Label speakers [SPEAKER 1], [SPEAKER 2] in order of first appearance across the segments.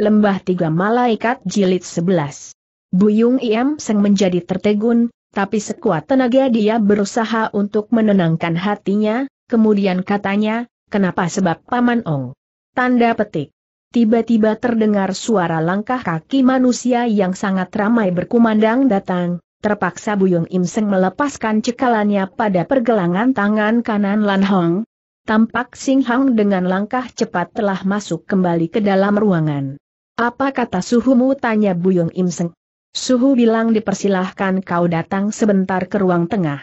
[SPEAKER 1] Lembah Tiga Malaikat Jilid 11. Buyung Iem Seng menjadi tertegun, tapi sekuat tenaga dia berusaha untuk menenangkan hatinya, kemudian katanya, kenapa sebab Paman Ong? Tanda petik. Tiba-tiba terdengar suara langkah kaki manusia yang sangat ramai berkumandang datang, terpaksa Buyung Im Seng melepaskan cekalannya pada pergelangan tangan kanan Lan Hong. Tampak Sing Hang dengan langkah cepat telah masuk kembali ke dalam ruangan. Apa kata suhumu tanya Buyung Im Suhu bilang dipersilahkan kau datang sebentar ke ruang tengah.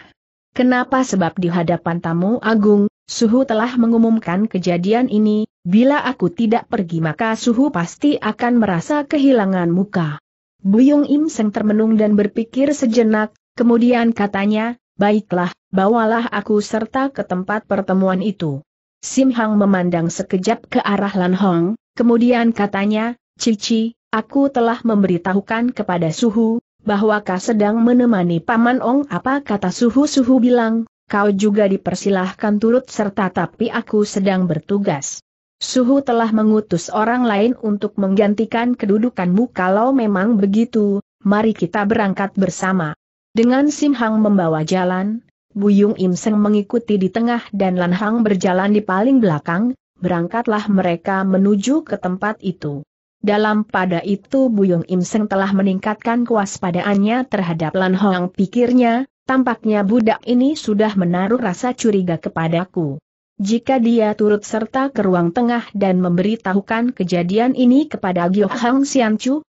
[SPEAKER 1] Kenapa sebab di hadapan tamu agung, Suhu telah mengumumkan kejadian ini, bila aku tidak pergi maka Suhu pasti akan merasa kehilangan muka. Buyung Im termenung dan berpikir sejenak, kemudian katanya, baiklah, bawalah aku serta ke tempat pertemuan itu. Sim Hang memandang sekejap ke arah Lan Hong, kemudian katanya, Cici, aku telah memberitahukan kepada Suhu, bahwa kau sedang menemani Paman Ong apa kata Suhu-Suhu bilang, kau juga dipersilahkan turut serta tapi aku sedang bertugas. Suhu telah mengutus orang lain untuk menggantikan kedudukanmu kalau memang begitu, mari kita berangkat bersama. Dengan Sim Hang membawa jalan, Buyung Im Seng mengikuti di tengah dan Lan Hang berjalan di paling belakang, berangkatlah mereka menuju ke tempat itu. Dalam pada itu Buyung Im Seng telah meningkatkan kewaspadaannya terhadap Lan Hoang pikirnya, tampaknya budak ini sudah menaruh rasa curiga kepadaku. Jika dia turut serta ke ruang tengah dan memberitahukan kejadian ini kepada Gyo Hang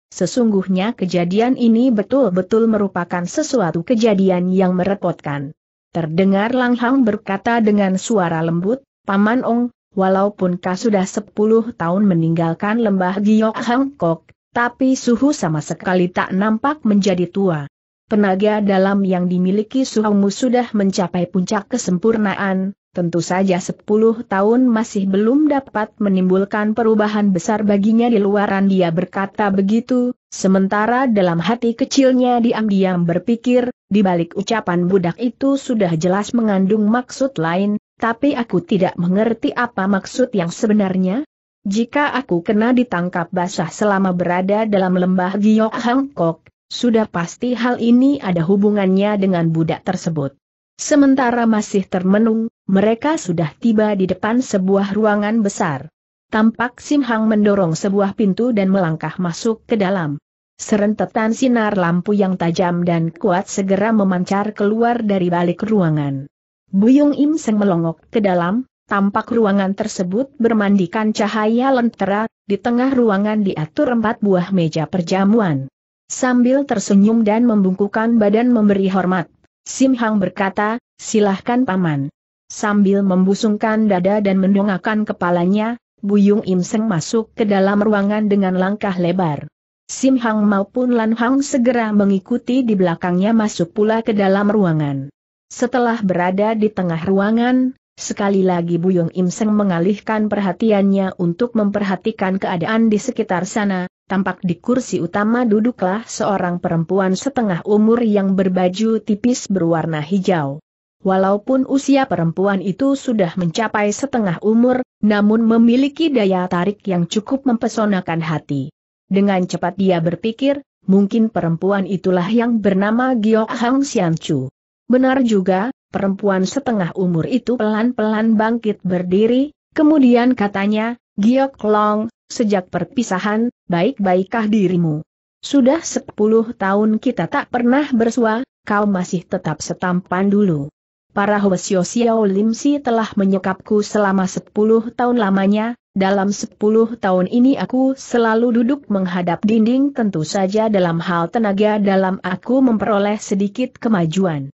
[SPEAKER 1] sesungguhnya kejadian ini betul-betul merupakan sesuatu kejadian yang merepotkan. Terdengar Lang Hang berkata dengan suara lembut, Paman Ong, walaupun kau sudah 10 tahun meninggalkan lembah Giok Hangkok, tapi Suhu sama sekali tak nampak menjadi tua. Tenaga dalam yang dimiliki suhumu sudah mencapai puncak kesempurnaan, tentu saja 10 tahun masih belum dapat menimbulkan perubahan besar baginya di luaran dia berkata begitu, sementara dalam hati kecilnya diam-diam berpikir, di balik ucapan budak itu sudah jelas mengandung maksud lain, tapi aku tidak mengerti apa maksud yang sebenarnya. Jika aku kena ditangkap basah selama berada dalam lembah Giok Hangkok, sudah pasti hal ini ada hubungannya dengan budak tersebut. Sementara masih termenung, mereka sudah tiba di depan sebuah ruangan besar. Tampak Sim Hang mendorong sebuah pintu dan melangkah masuk ke dalam. Serentetan sinar lampu yang tajam dan kuat segera memancar keluar dari balik ruangan. Buyung Im Seng melongok ke dalam, tampak ruangan tersebut bermandikan cahaya lentera, di tengah ruangan diatur empat buah meja perjamuan. Sambil tersenyum dan membungkukan badan memberi hormat, Sim Hang berkata, silahkan paman. Sambil membusungkan dada dan mendongakkan kepalanya, Buyung Im Seng masuk ke dalam ruangan dengan langkah lebar. Sim Hang maupun Lan Hang segera mengikuti di belakangnya masuk pula ke dalam ruangan. Setelah berada di tengah ruangan, sekali lagi Buyung Im Seng mengalihkan perhatiannya untuk memperhatikan keadaan di sekitar sana, tampak di kursi utama duduklah seorang perempuan setengah umur yang berbaju tipis berwarna hijau. Walaupun usia perempuan itu sudah mencapai setengah umur, namun memiliki daya tarik yang cukup mempesonakan hati. Dengan cepat dia berpikir, mungkin perempuan itulah yang bernama Giok Hang Xianchu. Benar juga, perempuan setengah umur itu pelan-pelan bangkit berdiri, kemudian katanya, Giok Long, sejak perpisahan, baik-baikkah dirimu? Sudah sepuluh tahun kita tak pernah bersua, kau masih tetap setampan dulu. Para Hwasyo Xiao Lim Si telah menyekapku selama sepuluh tahun lamanya, dalam sepuluh tahun ini aku selalu duduk menghadap dinding tentu saja dalam hal tenaga dalam aku memperoleh sedikit kemajuan.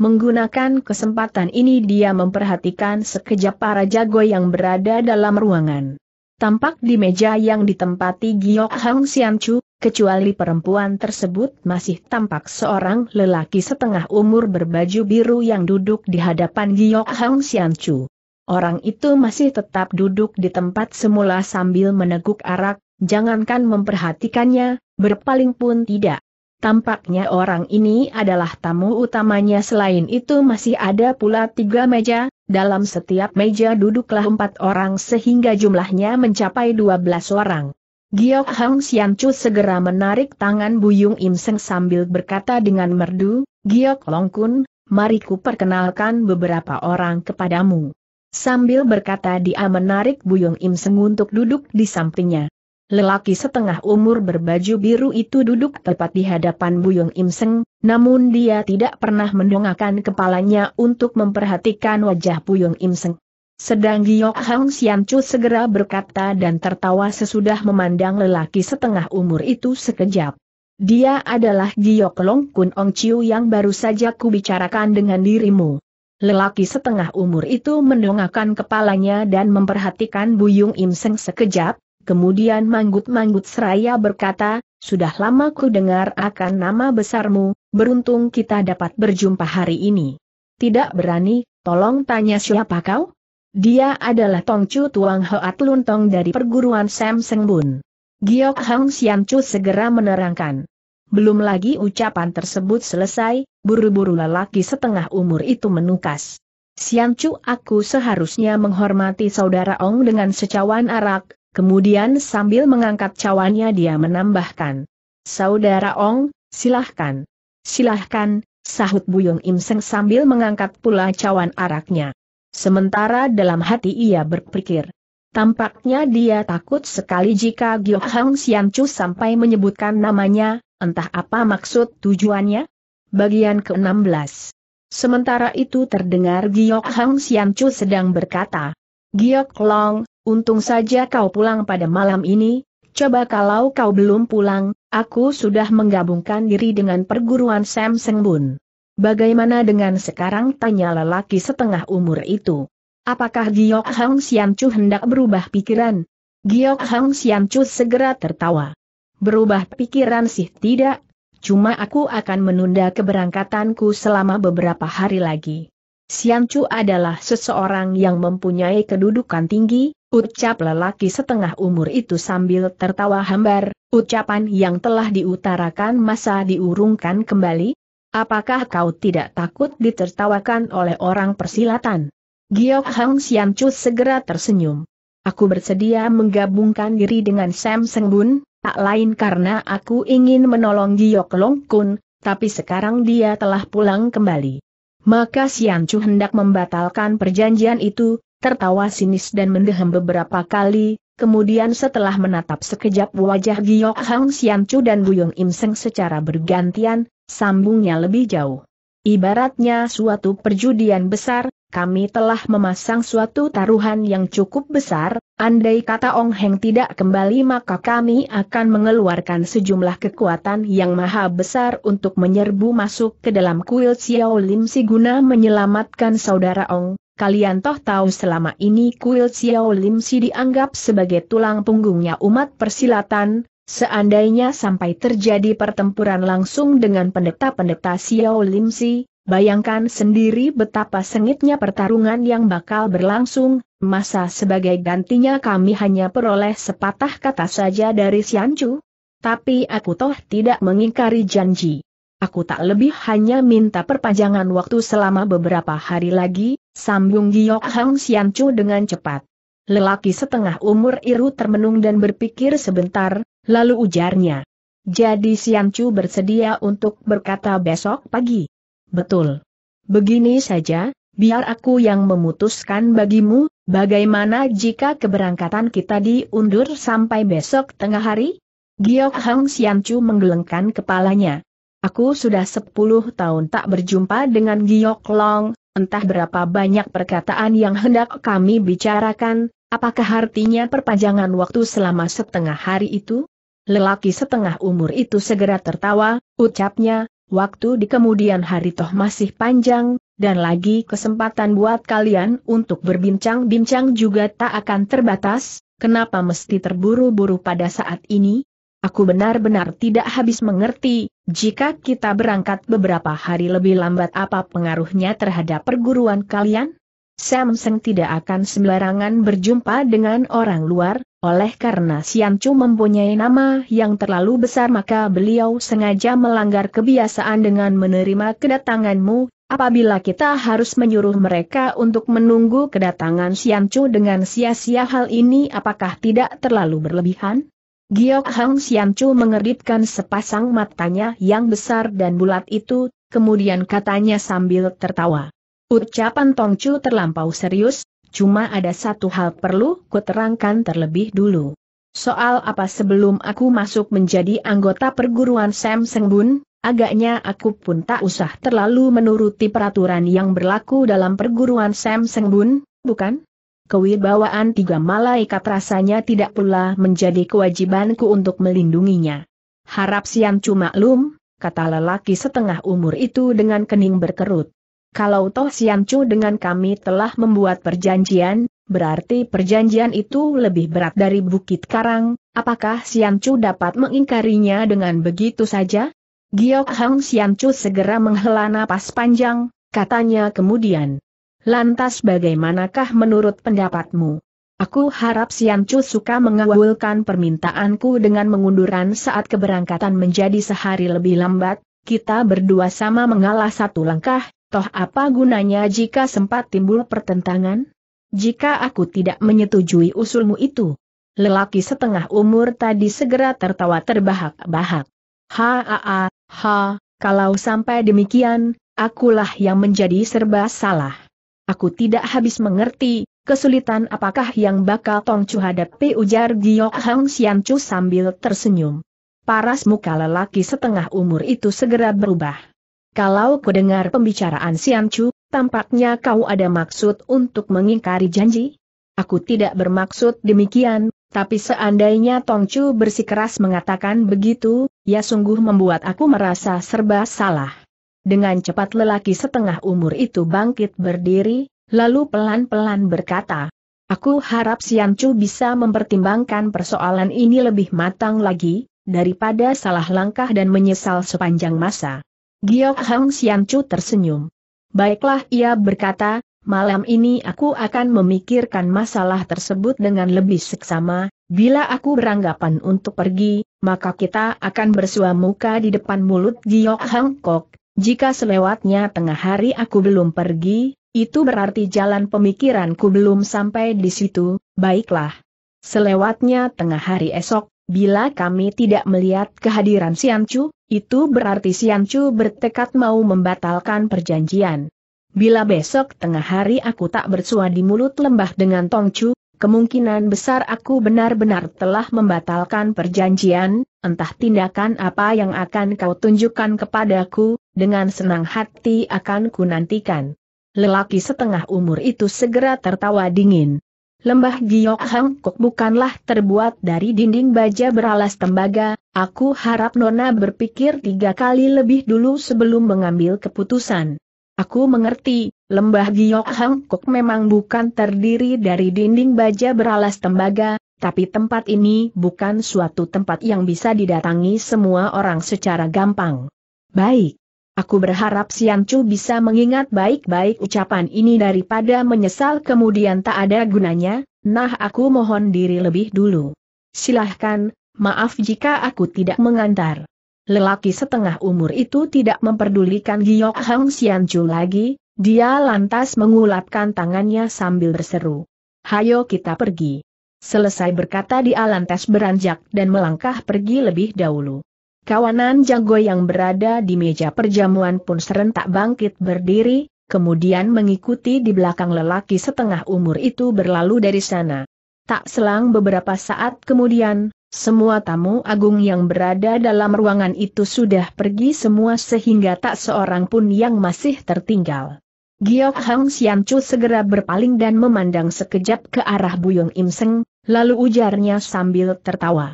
[SPEAKER 1] Menggunakan kesempatan ini dia memperhatikan sekejap para jago yang berada dalam ruangan. Tampak di meja yang ditempati Giok Hang Chu, kecuali perempuan tersebut masih tampak seorang lelaki setengah umur berbaju biru yang duduk di hadapan Giok Hang Chu. Orang itu masih tetap duduk di tempat semula sambil meneguk arak, jangankan memperhatikannya, berpaling pun tidak. Tampaknya orang ini adalah tamu utamanya selain itu masih ada pula tiga meja, dalam setiap meja duduklah empat orang sehingga jumlahnya mencapai dua belas orang. Giok Hang Chu segera menarik tangan Buyung Im Seng sambil berkata dengan merdu, Giok Long Kun, mari ku perkenalkan beberapa orang kepadamu. Sambil berkata dia menarik Buyung Im Seng untuk duduk di sampingnya. Lelaki setengah umur berbaju biru itu duduk tepat di hadapan Buyung Imseng, namun dia tidak pernah mendongakkan kepalanya untuk memperhatikan wajah Buyung Imseng. Sedang Giok Hang Sian segera berkata dan tertawa sesudah memandang lelaki setengah umur itu sekejap. Dia adalah Giok Long Kun Ong Chiu yang baru saja kubicarakan dengan dirimu. Lelaki setengah umur itu mendongakkan kepalanya dan memperhatikan Buyung Imseng sekejap, Kemudian manggut-manggut seraya berkata, sudah lama ku dengar akan nama besarmu, beruntung kita dapat berjumpa hari ini. Tidak berani, tolong tanya siapa kau? Dia adalah Tongcu Tuang Hoat Luntong dari perguruan Sam Sengbun. Giok Hang Chu segera menerangkan. Belum lagi ucapan tersebut selesai, buru-buru lelaki setengah umur itu menukas. Chu aku seharusnya menghormati saudara Ong dengan secawan arak, Kemudian sambil mengangkat cawannya dia menambahkan. Saudara Ong, silahkan. Silahkan, sahut Buyung Im sambil mengangkat pula cawan araknya. Sementara dalam hati ia berpikir. Tampaknya dia takut sekali jika Gyo Hang Sian Chu sampai menyebutkan namanya, entah apa maksud tujuannya. Bagian ke-16 Sementara itu terdengar Giok Hang Sian Chu sedang berkata, Giok Long, untung saja kau pulang pada malam ini, coba kalau kau belum pulang, aku sudah menggabungkan diri dengan perguruan Sam Sengbun. Bagaimana dengan sekarang tanya lelaki setengah umur itu? Apakah Giok Hang Chu hendak berubah pikiran? Giok Hang Chu segera tertawa. Berubah pikiran sih tidak, cuma aku akan menunda keberangkatanku selama beberapa hari lagi. Chu adalah seseorang yang mempunyai kedudukan tinggi, ucap lelaki setengah umur itu sambil tertawa hambar, ucapan yang telah diutarakan masa diurungkan kembali. Apakah kau tidak takut ditertawakan oleh orang persilatan? Giok Hang Chu segera tersenyum. Aku bersedia menggabungkan diri dengan Sam Bun, tak lain karena aku ingin menolong Giok Long Kun, tapi sekarang dia telah pulang kembali. Maka Sian Chu hendak membatalkan perjanjian itu, tertawa sinis dan mendehem beberapa kali, kemudian setelah menatap sekejap wajah Giok Hang Sian Chu dan Bu Yong Im Seng secara bergantian, sambungnya lebih jauh. Ibaratnya suatu perjudian besar, kami telah memasang suatu taruhan yang cukup besar, andai kata Ong Heng tidak kembali maka kami akan mengeluarkan sejumlah kekuatan yang maha besar untuk menyerbu masuk ke dalam kuil Xiao Lim Si guna menyelamatkan saudara Ong. Kalian toh tahu selama ini kuil Xiao Lim Si dianggap sebagai tulang punggungnya umat persilatan, Seandainya sampai terjadi pertempuran langsung dengan pendeta-pendeta Xiao Lim Si, bayangkan sendiri betapa sengitnya pertarungan yang bakal berlangsung, masa sebagai gantinya kami hanya peroleh sepatah kata saja dari Chu? Tapi aku toh tidak mengingkari janji. Aku tak lebih hanya minta perpanjangan waktu selama beberapa hari lagi, sambung Giok Hang Chu dengan cepat. Lelaki setengah umur Iru termenung dan berpikir sebentar, Lalu ujarnya. Jadi Siamcu bersedia untuk berkata besok pagi. Betul. Begini saja, biar aku yang memutuskan bagimu, bagaimana jika keberangkatan kita diundur sampai besok tengah hari? Giok Hang Siamcu menggelengkan kepalanya. Aku sudah sepuluh tahun tak berjumpa dengan Giok Long, entah berapa banyak perkataan yang hendak kami bicarakan, Apakah artinya perpanjangan waktu selama setengah hari itu? Lelaki setengah umur itu segera tertawa, ucapnya, waktu di kemudian hari toh masih panjang, dan lagi kesempatan buat kalian untuk berbincang-bincang juga tak akan terbatas, kenapa mesti terburu-buru pada saat ini? Aku benar-benar tidak habis mengerti, jika kita berangkat beberapa hari lebih lambat apa pengaruhnya terhadap perguruan kalian? Samseng tidak akan sembarangan berjumpa dengan orang luar, oleh karena Siancu mempunyai nama yang terlalu besar maka beliau sengaja melanggar kebiasaan dengan menerima kedatanganmu, apabila kita harus menyuruh mereka untuk menunggu kedatangan Siancu dengan sia-sia hal ini apakah tidak terlalu berlebihan? Giok Hang Siancu mengeritkan sepasang matanya yang besar dan bulat itu, kemudian katanya sambil tertawa. Ucapan Tongcu terlampau serius, cuma ada satu hal perlu kuterangkan terlebih dulu. Soal apa sebelum aku masuk menjadi anggota perguruan Sam Sengbun, agaknya aku pun tak usah terlalu menuruti peraturan yang berlaku dalam perguruan Sam Sengbun, bukan? Kewibawaan tiga malaikat rasanya tidak pula menjadi kewajibanku untuk melindunginya. Harap siang cuma lum, kata lelaki setengah umur itu dengan kening berkerut. Kalau Toh Siancu dengan kami telah membuat perjanjian, berarti perjanjian itu lebih berat dari Bukit Karang, apakah Siancu dapat mengingkarinya dengan begitu saja? Giok Hang Siancu segera menghela napas panjang, katanya kemudian. Lantas bagaimanakah menurut pendapatmu? Aku harap Siancu suka mengawulkan permintaanku dengan mengunduran saat keberangkatan menjadi sehari lebih lambat, kita berdua sama mengalah satu langkah, Toh apa gunanya jika sempat timbul pertentangan? Jika aku tidak menyetujui usulmu itu. Lelaki setengah umur tadi segera tertawa terbahak-bahak. Ha ha ha, ha, kalau sampai demikian, akulah yang menjadi serba salah. Aku tidak habis mengerti, kesulitan apakah yang bakal tongcu Chu hadapi ujar Giok Hang Sian Chu sambil tersenyum. Paras muka lelaki setengah umur itu segera berubah. Kalau ku dengar pembicaraan Siam Chu, tampaknya kau ada maksud untuk mengingkari janji? Aku tidak bermaksud demikian, tapi seandainya Tong Chu bersikeras mengatakan begitu, ya sungguh membuat aku merasa serba salah. Dengan cepat lelaki setengah umur itu bangkit berdiri, lalu pelan-pelan berkata, Aku harap Siam Chu bisa mempertimbangkan persoalan ini lebih matang lagi, daripada salah langkah dan menyesal sepanjang masa. Giok Hang Siancu tersenyum. Baiklah ia berkata, malam ini aku akan memikirkan masalah tersebut dengan lebih seksama, bila aku beranggapan untuk pergi, maka kita akan bersua muka di depan mulut Giok Hang Kok, jika selewatnya tengah hari aku belum pergi, itu berarti jalan pemikiranku belum sampai di situ, baiklah. Selewatnya tengah hari esok, Bila kami tidak melihat kehadiran Siancu, itu berarti Siancu bertekad mau membatalkan perjanjian. Bila besok tengah hari aku tak bersua di mulut lembah dengan Tongcu, kemungkinan besar aku benar-benar telah membatalkan perjanjian, entah tindakan apa yang akan kau tunjukkan kepadaku, dengan senang hati akan ku nantikan. Lelaki setengah umur itu segera tertawa dingin. Lembah Giok Hangkok bukanlah terbuat dari dinding baja beralas tembaga, aku harap Nona berpikir tiga kali lebih dulu sebelum mengambil keputusan. Aku mengerti, lembah Giok Hangkok memang bukan terdiri dari dinding baja beralas tembaga, tapi tempat ini bukan suatu tempat yang bisa didatangi semua orang secara gampang. Baik. Aku berharap Sian Chu bisa mengingat baik-baik ucapan ini daripada menyesal kemudian tak ada gunanya, nah aku mohon diri lebih dulu. Silahkan, maaf jika aku tidak mengantar. Lelaki setengah umur itu tidak memperdulikan Giyok Hang Sian Chu lagi, dia lantas mengulapkan tangannya sambil berseru. Hayo kita pergi. Selesai berkata dia lantas beranjak dan melangkah pergi lebih dahulu. Kawanan jago yang berada di meja perjamuan pun serentak bangkit berdiri, kemudian mengikuti di belakang lelaki setengah umur itu berlalu dari sana. Tak selang beberapa saat kemudian, semua tamu agung yang berada dalam ruangan itu sudah pergi semua sehingga tak seorang pun yang masih tertinggal. Giok Hang Xianchu segera berpaling dan memandang sekejap ke arah Buyung Im Seng, lalu ujarnya sambil tertawa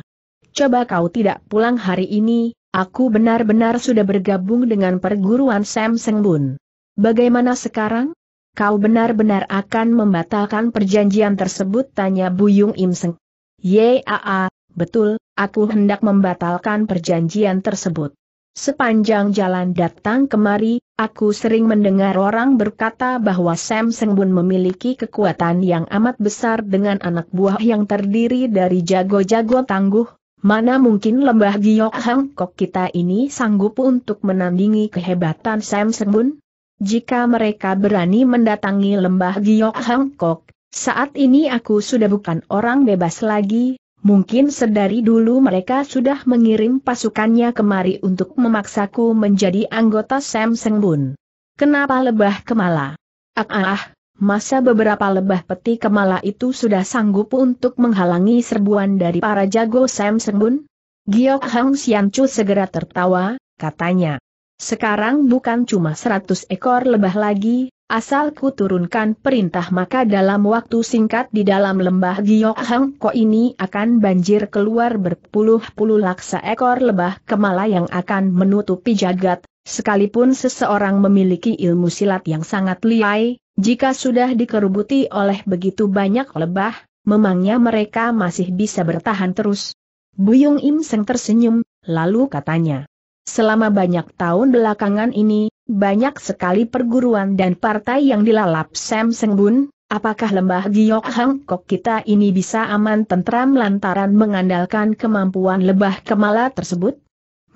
[SPEAKER 1] coba kau tidak pulang hari ini, aku benar-benar sudah bergabung dengan perguruan Sam Bun. Bagaimana sekarang? Kau benar-benar akan membatalkan perjanjian tersebut tanya Buyung Im Seng. Yaa, betul, aku hendak membatalkan perjanjian tersebut. Sepanjang jalan datang kemari, aku sering mendengar orang berkata bahwa Sam Bun memiliki kekuatan yang amat besar dengan anak buah yang terdiri dari jago-jago tangguh, Mana mungkin lembah Giok Hang Kok kita ini sanggup untuk menandingi kehebatan Sam Semun? Jika mereka berani mendatangi lembah Giok Hang Kok, saat ini aku sudah bukan orang bebas lagi, mungkin sedari dulu mereka sudah mengirim pasukannya kemari untuk memaksaku menjadi anggota Sam Sengbun. Kenapa lebah kemala? Ah ah ah, masa beberapa lebah peti kemala itu sudah sanggup untuk menghalangi serbuan dari para jago Sam Sembun? Giok Hang Xianchu segera tertawa, katanya. Sekarang bukan cuma seratus ekor lebah lagi, Asal ku turunkan perintah maka dalam waktu singkat di dalam lembah Giok Hang Ko ini akan banjir keluar berpuluh-puluh laksa ekor lebah kemala yang akan menutupi jagat, sekalipun seseorang memiliki ilmu silat yang sangat liai, jika sudah dikerubuti oleh begitu banyak lebah, memangnya mereka masih bisa bertahan terus? Buyung Im Seng tersenyum, lalu katanya. Selama banyak tahun belakangan ini, banyak sekali perguruan dan partai yang dilalap Sam Seng Bun, apakah lembah Giok Hang Kok kita ini bisa aman tentram lantaran mengandalkan kemampuan lebah kemala tersebut?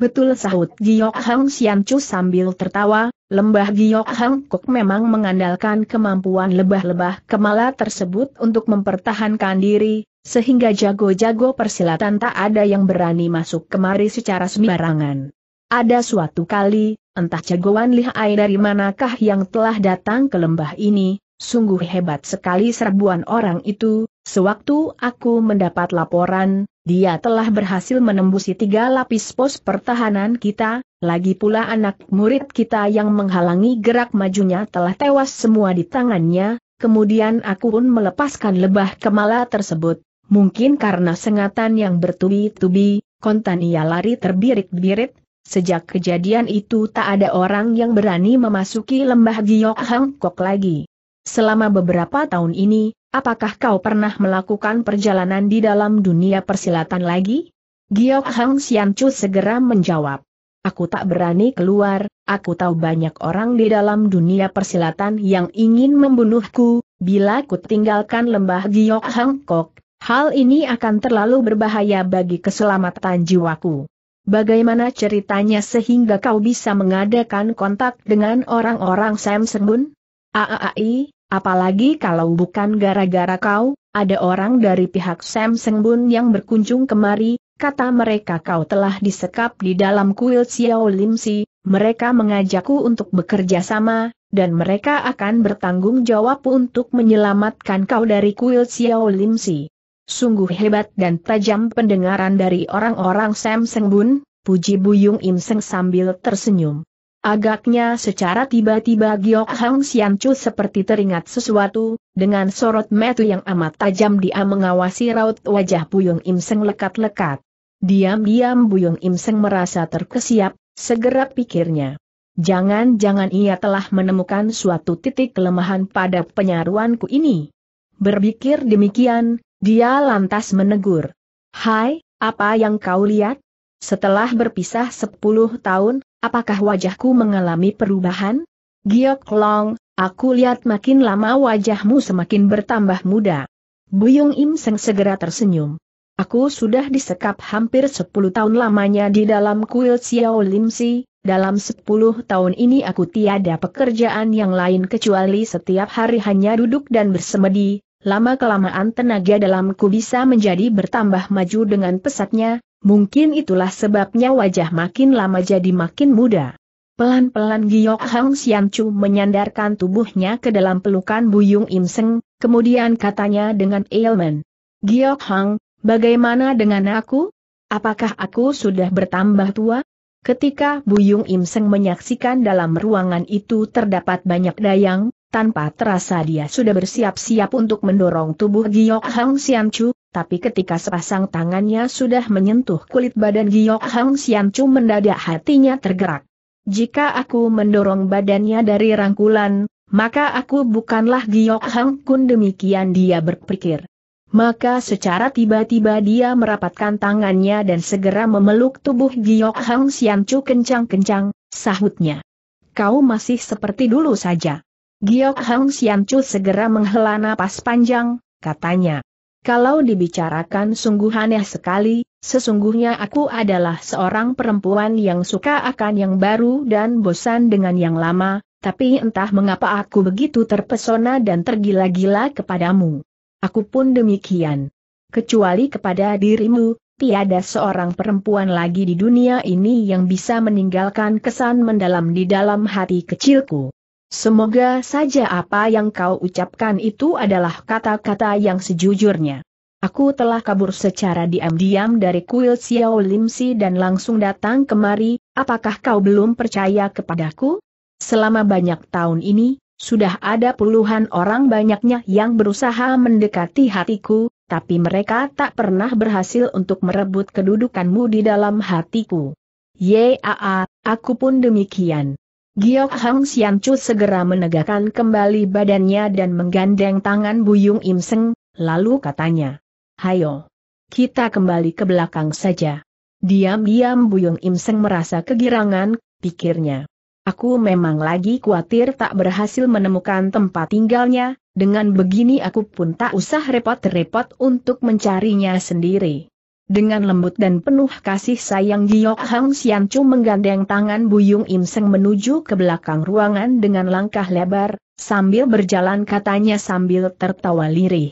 [SPEAKER 1] Betul sahut Giok Hang Sian Chu sambil tertawa, Lembah Giok Kok memang mengandalkan kemampuan lebah-lebah kemala tersebut untuk mempertahankan diri, sehingga jago-jago persilatan tak ada yang berani masuk kemari secara sembarangan. Ada suatu kali, entah jagoan lihai dari manakah yang telah datang ke lembah ini, sungguh hebat sekali serbuan orang itu, sewaktu aku mendapat laporan, dia telah berhasil menembusi tiga lapis pos pertahanan kita, lagi pula anak murid kita yang menghalangi gerak majunya telah tewas semua di tangannya, kemudian aku pun melepaskan lebah kemala tersebut. Mungkin karena sengatan yang bertubi-tubi, kontan ia lari terbirit-birit, sejak kejadian itu tak ada orang yang berani memasuki lembah Giok kok lagi. Selama beberapa tahun ini, apakah kau pernah melakukan perjalanan di dalam dunia persilatan lagi? Giok Hang Siancu segera menjawab. Aku tak berani keluar, aku tahu banyak orang di dalam dunia persilatan yang ingin membunuhku, bila ku tinggalkan lembah Giok Hangkok, hal ini akan terlalu berbahaya bagi keselamatan jiwaku. Bagaimana ceritanya sehingga kau bisa mengadakan kontak dengan orang-orang Sam Sembun? Aai, apalagi kalau bukan gara-gara kau, ada orang dari pihak Sam Sengbun yang berkunjung kemari, Kata mereka kau telah disekap di dalam kuil Xiao Lim Si, mereka mengajakku untuk bekerja sama, dan mereka akan bertanggung jawab untuk menyelamatkan kau dari kuil Xiao Lim Si. Sungguh hebat dan tajam pendengaran dari orang-orang Sam Seng Bun, puji Buyung Im Seng sambil tersenyum. Agaknya secara tiba-tiba Giok Hang Sian Chu seperti teringat sesuatu, dengan sorot metu yang amat tajam dia mengawasi raut wajah Buyung Im Seng lekat-lekat. Diam-diam Buyung Im Seng merasa terkesiap, segera pikirnya. Jangan-jangan ia telah menemukan suatu titik kelemahan pada penyaruanku ini. Berpikir demikian, dia lantas menegur. Hai, apa yang kau lihat? Setelah berpisah sepuluh tahun, apakah wajahku mengalami perubahan? Giok Long, aku lihat makin lama wajahmu semakin bertambah muda. Buyung Im Seng segera tersenyum. Aku sudah disekap hampir 10 tahun lamanya di dalam kuil Xiao Lim Si, dalam 10 tahun ini aku tiada pekerjaan yang lain kecuali setiap hari hanya duduk dan bersemedi, lama-kelamaan tenaga dalamku bisa menjadi bertambah maju dengan pesatnya, mungkin itulah sebabnya wajah makin lama jadi makin muda. Pelan-pelan Giok Hang Xianchu menyandarkan tubuhnya ke dalam pelukan Buyung Im kemudian katanya dengan ailment. Giok Hang, Bagaimana dengan aku? Apakah aku sudah bertambah tua? Ketika Buyung Imseng menyaksikan dalam ruangan itu terdapat banyak dayang, tanpa terasa dia sudah bersiap-siap untuk mendorong tubuh Giok Hang Siamcu, tapi ketika sepasang tangannya sudah menyentuh kulit badan Giok Hang Siamcu mendadak hatinya tergerak. Jika aku mendorong badannya dari rangkulan, maka aku bukanlah Giok Hang Kun demikian dia berpikir. Maka secara tiba-tiba dia merapatkan tangannya dan segera memeluk tubuh Giok Hang Siancu kencang-kencang, sahutnya. Kau masih seperti dulu saja. Giok Hang Siancu segera menghela napas panjang, katanya. Kalau dibicarakan sungguh aneh sekali, sesungguhnya aku adalah seorang perempuan yang suka akan yang baru dan bosan dengan yang lama, tapi entah mengapa aku begitu terpesona dan tergila-gila kepadamu. Aku pun demikian. Kecuali kepada dirimu, tiada seorang perempuan lagi di dunia ini yang bisa meninggalkan kesan mendalam di dalam hati kecilku. Semoga saja apa yang kau ucapkan itu adalah kata-kata yang sejujurnya. Aku telah kabur secara diam-diam dari kuil Xiao Limsi dan langsung datang kemari, apakah kau belum percaya kepadaku? Selama banyak tahun ini, sudah ada puluhan orang banyaknya yang berusaha mendekati hatiku, tapi mereka tak pernah berhasil untuk merebut kedudukanmu di dalam hatiku. Yaa, aku pun demikian. Giok Hang Sian Chu segera menegakkan kembali badannya dan menggandeng tangan Buyung Im Seng, lalu katanya. Hayo. Kita kembali ke belakang saja. Diam-diam Buyung Im Seng merasa kegirangan, pikirnya. Aku memang lagi khawatir tak berhasil menemukan tempat tinggalnya, dengan begini aku pun tak usah repot-repot untuk mencarinya sendiri. Dengan lembut dan penuh kasih sayang Giok Hang Chu menggandeng tangan Buyung Im Seng menuju ke belakang ruangan dengan langkah lebar, sambil berjalan katanya sambil tertawa lirih.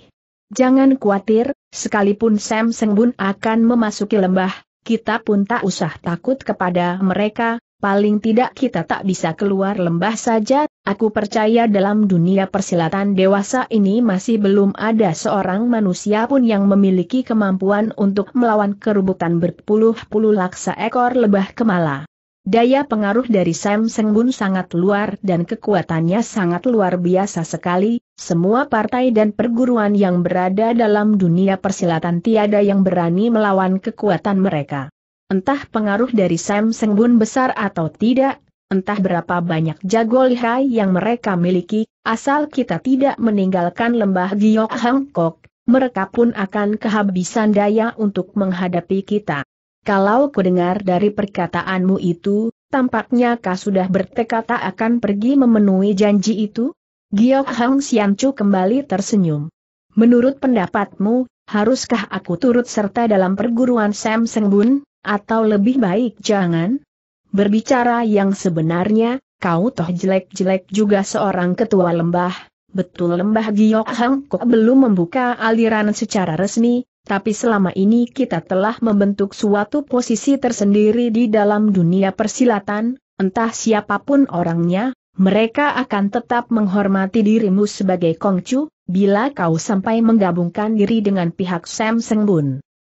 [SPEAKER 1] Jangan khawatir, sekalipun Sam Seng Bun akan memasuki lembah, kita pun tak usah takut kepada mereka, Paling tidak kita tak bisa keluar lembah saja, aku percaya dalam dunia persilatan dewasa ini masih belum ada seorang manusia pun yang memiliki kemampuan untuk melawan kerubutan berpuluh-puluh laksa ekor lebah kemala. Daya pengaruh dari Sam Sengbun sangat luar dan kekuatannya sangat luar biasa sekali, semua partai dan perguruan yang berada dalam dunia persilatan tiada yang berani melawan kekuatan mereka. Entah pengaruh dari Sam Sengbun besar atau tidak, entah berapa banyak jago lihai yang mereka miliki, asal kita tidak meninggalkan lembah Giok Hangkok, mereka pun akan kehabisan daya untuk menghadapi kita. Kalau kudengar dari perkataanmu itu, tampaknya kau sudah bertekad tak akan pergi memenuhi janji itu? Giok Hang Siancu kembali tersenyum. Menurut pendapatmu, haruskah aku turut serta dalam perguruan Sam Sengbun? Atau lebih baik jangan? Berbicara yang sebenarnya, kau toh jelek-jelek juga seorang ketua lembah, betul lembah Giok Hang kok belum membuka aliran secara resmi, tapi selama ini kita telah membentuk suatu posisi tersendiri di dalam dunia persilatan, entah siapapun orangnya, mereka akan tetap menghormati dirimu sebagai Kongcu, bila kau sampai menggabungkan diri dengan pihak Sam Sengbun.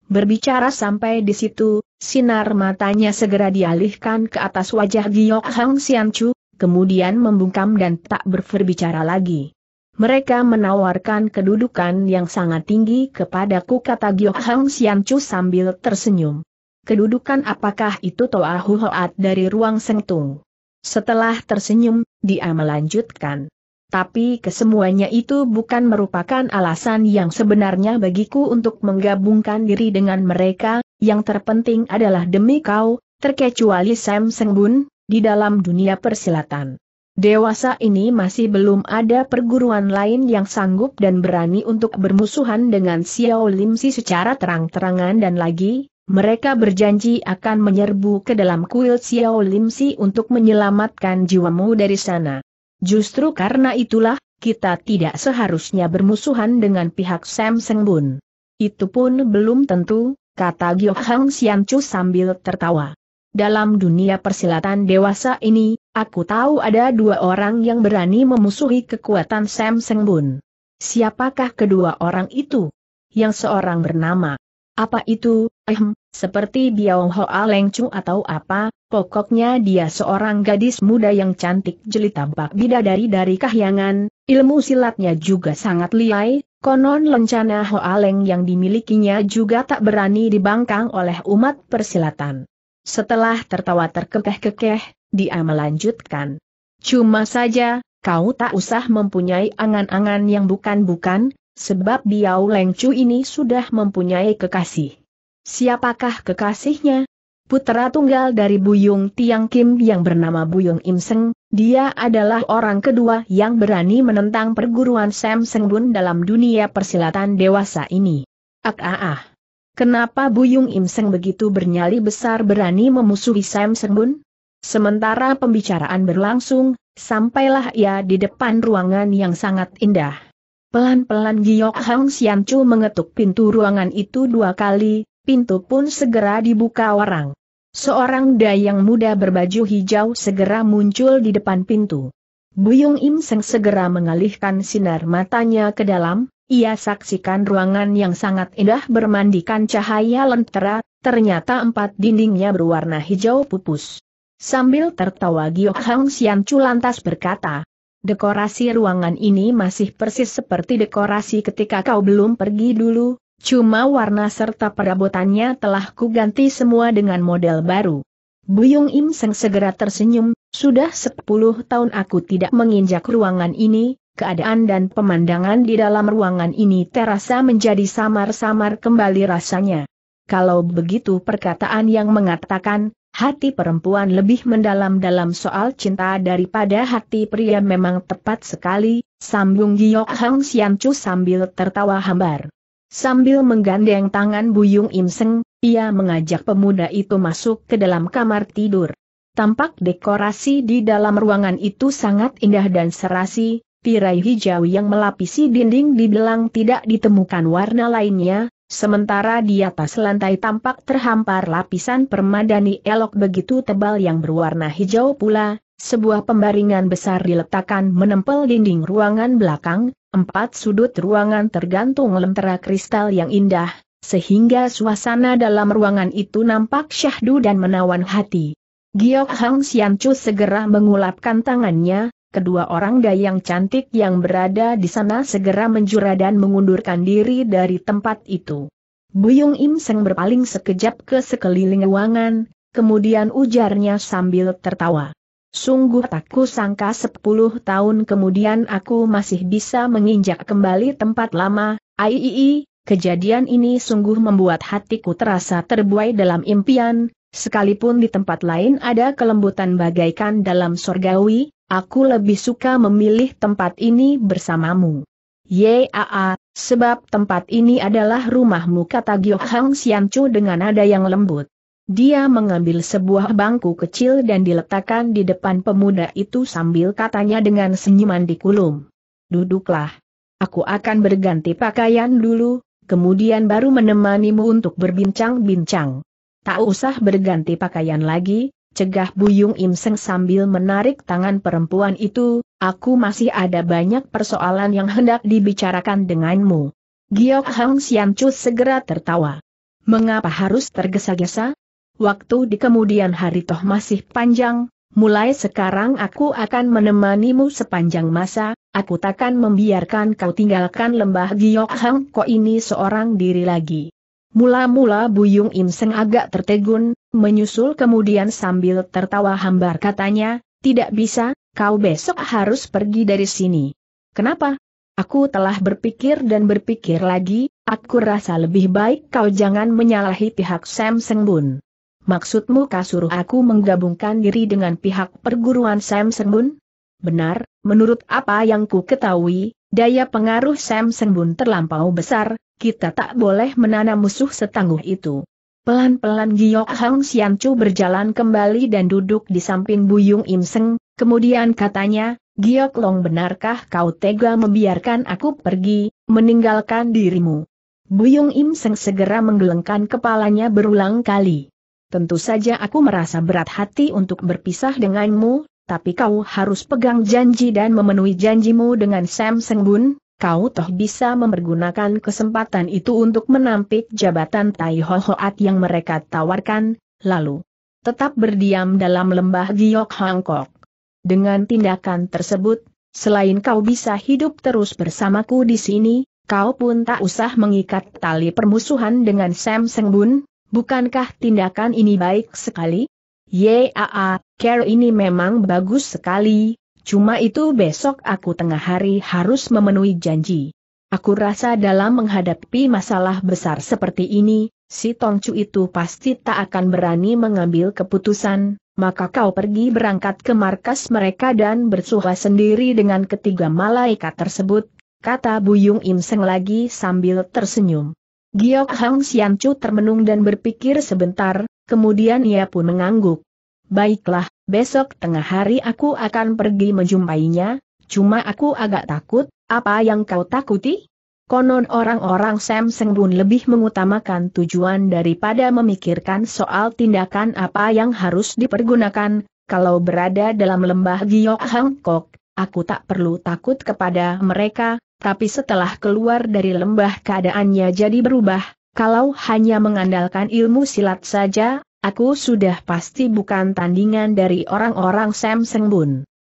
[SPEAKER 1] Berbicara sampai di situ, sinar matanya segera dialihkan ke atas wajah Giok Hang Xianchu, kemudian membungkam dan tak berbicara lagi. Mereka menawarkan kedudukan yang sangat tinggi kepadaku kata Giok Hang Xianchu sambil tersenyum. Kedudukan apakah itu Toa Huhoat dari ruang sengtung? Setelah tersenyum, dia melanjutkan tapi kesemuanya itu bukan merupakan alasan yang sebenarnya bagiku untuk menggabungkan diri dengan mereka, yang terpenting adalah demi kau, terkecuali Sam Sengbun, di dalam dunia persilatan. Dewasa ini masih belum ada perguruan lain yang sanggup dan berani untuk bermusuhan dengan Xiao Lim Si secara terang-terangan dan lagi, mereka berjanji akan menyerbu ke dalam kuil Xiao Lim Si untuk menyelamatkan jiwamu dari sana. Justru karena itulah, kita tidak seharusnya bermusuhan dengan pihak Sam Seng Bun. Itu pun belum tentu, kata Gyo Hang Sian Chu sambil tertawa. Dalam dunia persilatan dewasa ini, aku tahu ada dua orang yang berani memusuhi kekuatan Sam Seng Bun. Siapakah kedua orang itu? Yang seorang bernama. Apa itu, ehm, seperti Biao Hoa Chu atau apa, pokoknya dia seorang gadis muda yang cantik jeli tampak bidadari dari kahyangan, ilmu silatnya juga sangat liai, konon lencana Hoa Leng yang dimilikinya juga tak berani dibangkang oleh umat persilatan. Setelah tertawa terkekeh-kekeh, dia melanjutkan. Cuma saja, kau tak usah mempunyai angan-angan yang bukan-bukan, sebab Biao Chu ini sudah mempunyai kekasih. Siapakah kekasihnya? Putra tunggal dari Buyung Tiang Kim yang bernama Buyung Im Seng, dia adalah orang kedua yang berani menentang perguruan Sam Seng Bun dalam dunia persilatan dewasa ini. Ak ah, ah ah. Kenapa Buyung Im Seng begitu bernyali besar berani memusuhi Sam Seng Bun? Sementara pembicaraan berlangsung, sampailah ia di depan ruangan yang sangat indah. Pelan-pelan Giok Hang Chu mengetuk pintu ruangan itu dua kali, pintu pun segera dibuka orang. Seorang dayang muda berbaju hijau segera muncul di depan pintu. Buyung Im Seng segera mengalihkan sinar matanya ke dalam, ia saksikan ruangan yang sangat indah bermandikan cahaya lentera, ternyata empat dindingnya berwarna hijau pupus. Sambil tertawa Gio Hang Xian Chu lantas berkata, Dekorasi ruangan ini masih persis seperti dekorasi ketika kau belum pergi dulu, Cuma warna serta perabotannya telah kuganti semua dengan model baru. Buyung Im Seng segera tersenyum, sudah 10 tahun aku tidak menginjak ruangan ini, keadaan dan pemandangan di dalam ruangan ini terasa menjadi samar-samar kembali rasanya. Kalau begitu perkataan yang mengatakan, hati perempuan lebih mendalam dalam soal cinta daripada hati pria memang tepat sekali, sambung Giyok Hang Chu sambil tertawa hambar. Sambil menggandeng tangan Buyung Imseng, ia mengajak pemuda itu masuk ke dalam kamar tidur. Tampak dekorasi di dalam ruangan itu sangat indah dan serasi, tirai hijau yang melapisi dinding dibilang tidak ditemukan warna lainnya, sementara di atas lantai tampak terhampar lapisan permadani elok begitu tebal yang berwarna hijau pula, sebuah pembaringan besar diletakkan menempel dinding ruangan belakang, Empat sudut ruangan tergantung lentera kristal yang indah, sehingga suasana dalam ruangan itu nampak syahdu dan menawan hati. Giok Hang Chu segera mengulapkan tangannya, kedua orang dayang cantik yang berada di sana segera menjura dan mengundurkan diri dari tempat itu. Buyung Im Seng berpaling sekejap ke sekeliling ruangan, kemudian ujarnya sambil tertawa. Sungguh tak kusangka sepuluh tahun kemudian aku masih bisa menginjak kembali tempat lama, Aiii, kejadian ini sungguh membuat hatiku terasa terbuai dalam impian, sekalipun di tempat lain ada kelembutan bagaikan dalam sorgawi, aku lebih suka memilih tempat ini bersamamu. Yaa, sebab tempat ini adalah rumahmu kata Gyohang Siancu dengan nada yang lembut. Dia mengambil sebuah bangku kecil dan diletakkan di depan pemuda itu sambil katanya dengan senyuman di kulum. Duduklah. Aku akan berganti pakaian dulu, kemudian baru menemanimu untuk berbincang-bincang. Tak usah berganti pakaian lagi, cegah Buyung Im sambil menarik tangan perempuan itu, aku masih ada banyak persoalan yang hendak dibicarakan denganmu. Giok Hang Sian Chu segera tertawa. Mengapa harus tergesa-gesa? waktu di kemudian hari toh masih panjang, mulai sekarang aku akan menemanimu sepanjang masa, aku takkan membiarkan kau tinggalkan lembah Giok Hang Ko ini seorang diri lagi. Mula-mula Buyung Im Seng agak tertegun, menyusul kemudian sambil tertawa hambar katanya, tidak bisa, kau besok harus pergi dari sini. Kenapa? Aku telah berpikir dan berpikir lagi, aku rasa lebih baik kau jangan menyalahi pihak Sam Sengbun. Maksudmu kah suruh aku menggabungkan diri dengan pihak perguruan Sam Sengbun? Benar, menurut apa yang ku ketahui, daya pengaruh Sam Sengbun terlampau besar, kita tak boleh menanam musuh setangguh itu. Pelan-pelan Giok Hang Siancu berjalan kembali dan duduk di samping Buyung Im Seng, kemudian katanya, Giok Long benarkah kau tega membiarkan aku pergi, meninggalkan dirimu? Buyung Im Seng segera menggelengkan kepalanya berulang kali. Tentu saja aku merasa berat hati untuk berpisah denganmu, tapi kau harus pegang janji dan memenuhi janjimu dengan Sam Sengbun, kau toh bisa mempergunakan kesempatan itu untuk menampik jabatan Tai Ho Hoat yang mereka tawarkan, lalu tetap berdiam dalam lembah Giok Hangkok. Dengan tindakan tersebut, selain kau bisa hidup terus bersamaku di sini, kau pun tak usah mengikat tali permusuhan dengan Sam Sengbun, Bukankah tindakan ini baik sekali? Yaa, care ini memang bagus sekali, cuma itu besok aku tengah hari harus memenuhi janji. Aku rasa dalam menghadapi masalah besar seperti ini, si Tongcu itu pasti tak akan berani mengambil keputusan, maka kau pergi berangkat ke markas mereka dan bersuha sendiri dengan ketiga malaikat tersebut, kata Buyung Im Seng lagi sambil tersenyum. Giok Hang Sian Chu termenung dan berpikir sebentar, kemudian ia pun mengangguk. Baiklah, besok tengah hari aku akan pergi menjumpainya, cuma aku agak takut, apa yang kau takuti? Konon orang-orang Sam Seng Bun lebih mengutamakan tujuan daripada memikirkan soal tindakan apa yang harus dipergunakan, kalau berada dalam lembah Giok Hang Kok, aku tak perlu takut kepada mereka, tapi setelah keluar dari lembah keadaannya jadi berubah, kalau hanya mengandalkan ilmu silat saja, aku sudah pasti bukan tandingan dari orang-orang Sam Seng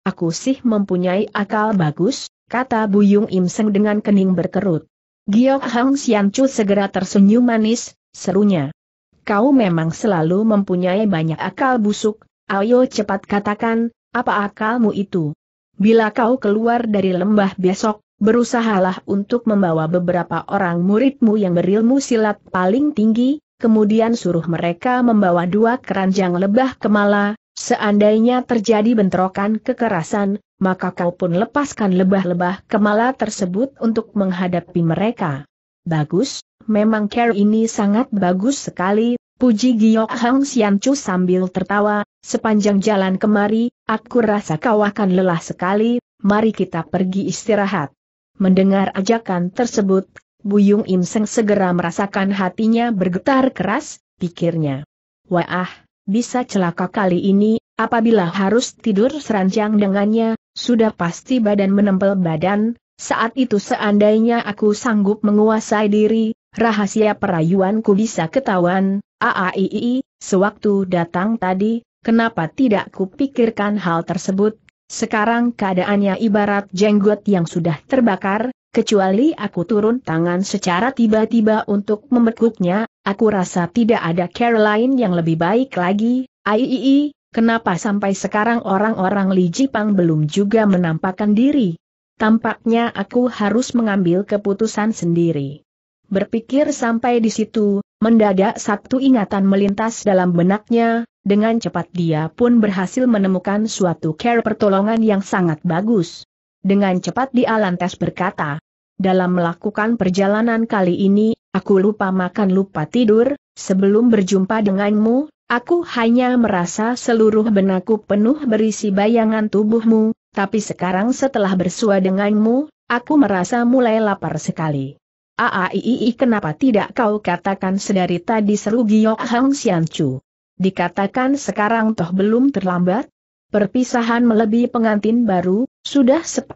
[SPEAKER 1] Aku sih mempunyai akal bagus, kata Buyung Im Seng dengan kening berkerut. Giok Hang Sian Chu segera tersenyum manis, serunya. Kau memang selalu mempunyai banyak akal busuk, ayo cepat katakan, apa akalmu itu? Bila kau keluar dari lembah besok, berusahalah untuk membawa beberapa orang muridmu yang berilmu silat paling tinggi, kemudian suruh mereka membawa dua keranjang lebah kemala, seandainya terjadi bentrokan kekerasan, maka kau pun lepaskan lebah-lebah kemala tersebut untuk menghadapi mereka. Bagus, memang care ini sangat bagus sekali, puji Giyok Hang Siancu sambil tertawa, sepanjang jalan kemari, aku rasa kau akan lelah sekali, mari kita pergi istirahat. Mendengar ajakan tersebut, Buyung Im Seng segera merasakan hatinya bergetar keras, pikirnya. Wah, ah, bisa celaka kali ini, apabila harus tidur serancang dengannya, sudah pasti badan menempel badan, saat itu seandainya aku sanggup menguasai diri, rahasia perayuanku bisa ketahuan, aaii, sewaktu datang tadi, kenapa tidak kupikirkan hal tersebut, sekarang keadaannya ibarat jenggot yang sudah terbakar, kecuali aku turun tangan secara tiba-tiba untuk membekuknya, aku rasa tidak ada Caroline yang lebih baik lagi, Aiii, kenapa sampai sekarang orang-orang Li Jipang belum juga menampakkan diri? Tampaknya aku harus mengambil keputusan sendiri. Berpikir sampai di situ, mendadak satu ingatan melintas dalam benaknya, dengan cepat dia pun berhasil menemukan suatu care pertolongan yang sangat bagus. Dengan cepat dia lantas berkata, dalam melakukan perjalanan kali ini, aku lupa makan lupa tidur, sebelum berjumpa denganmu, aku hanya merasa seluruh benakku penuh berisi bayangan tubuhmu, tapi sekarang setelah bersua denganmu, aku merasa mulai lapar sekali. Aaii kenapa tidak kau katakan sedari tadi seru Giyok Hang Xianchu dikatakan sekarang toh belum terlambat? Perpisahan melebihi pengantin baru, sudah 10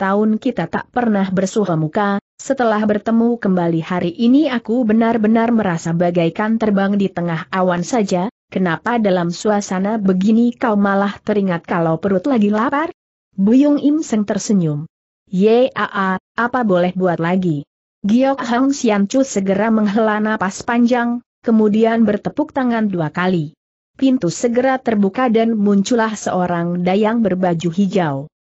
[SPEAKER 1] tahun kita tak pernah bersuha muka, setelah bertemu kembali hari ini aku benar-benar merasa bagaikan terbang di tengah awan saja, kenapa dalam suasana begini kau malah teringat kalau perut lagi lapar? Buyung Im Seng tersenyum. Yaa, apa boleh buat lagi? Giok Hang Chu segera menghela napas panjang, kemudian bertepuk tangan dua kali. Pintu segera terbuka dan muncullah seorang dayang berbaju hijau.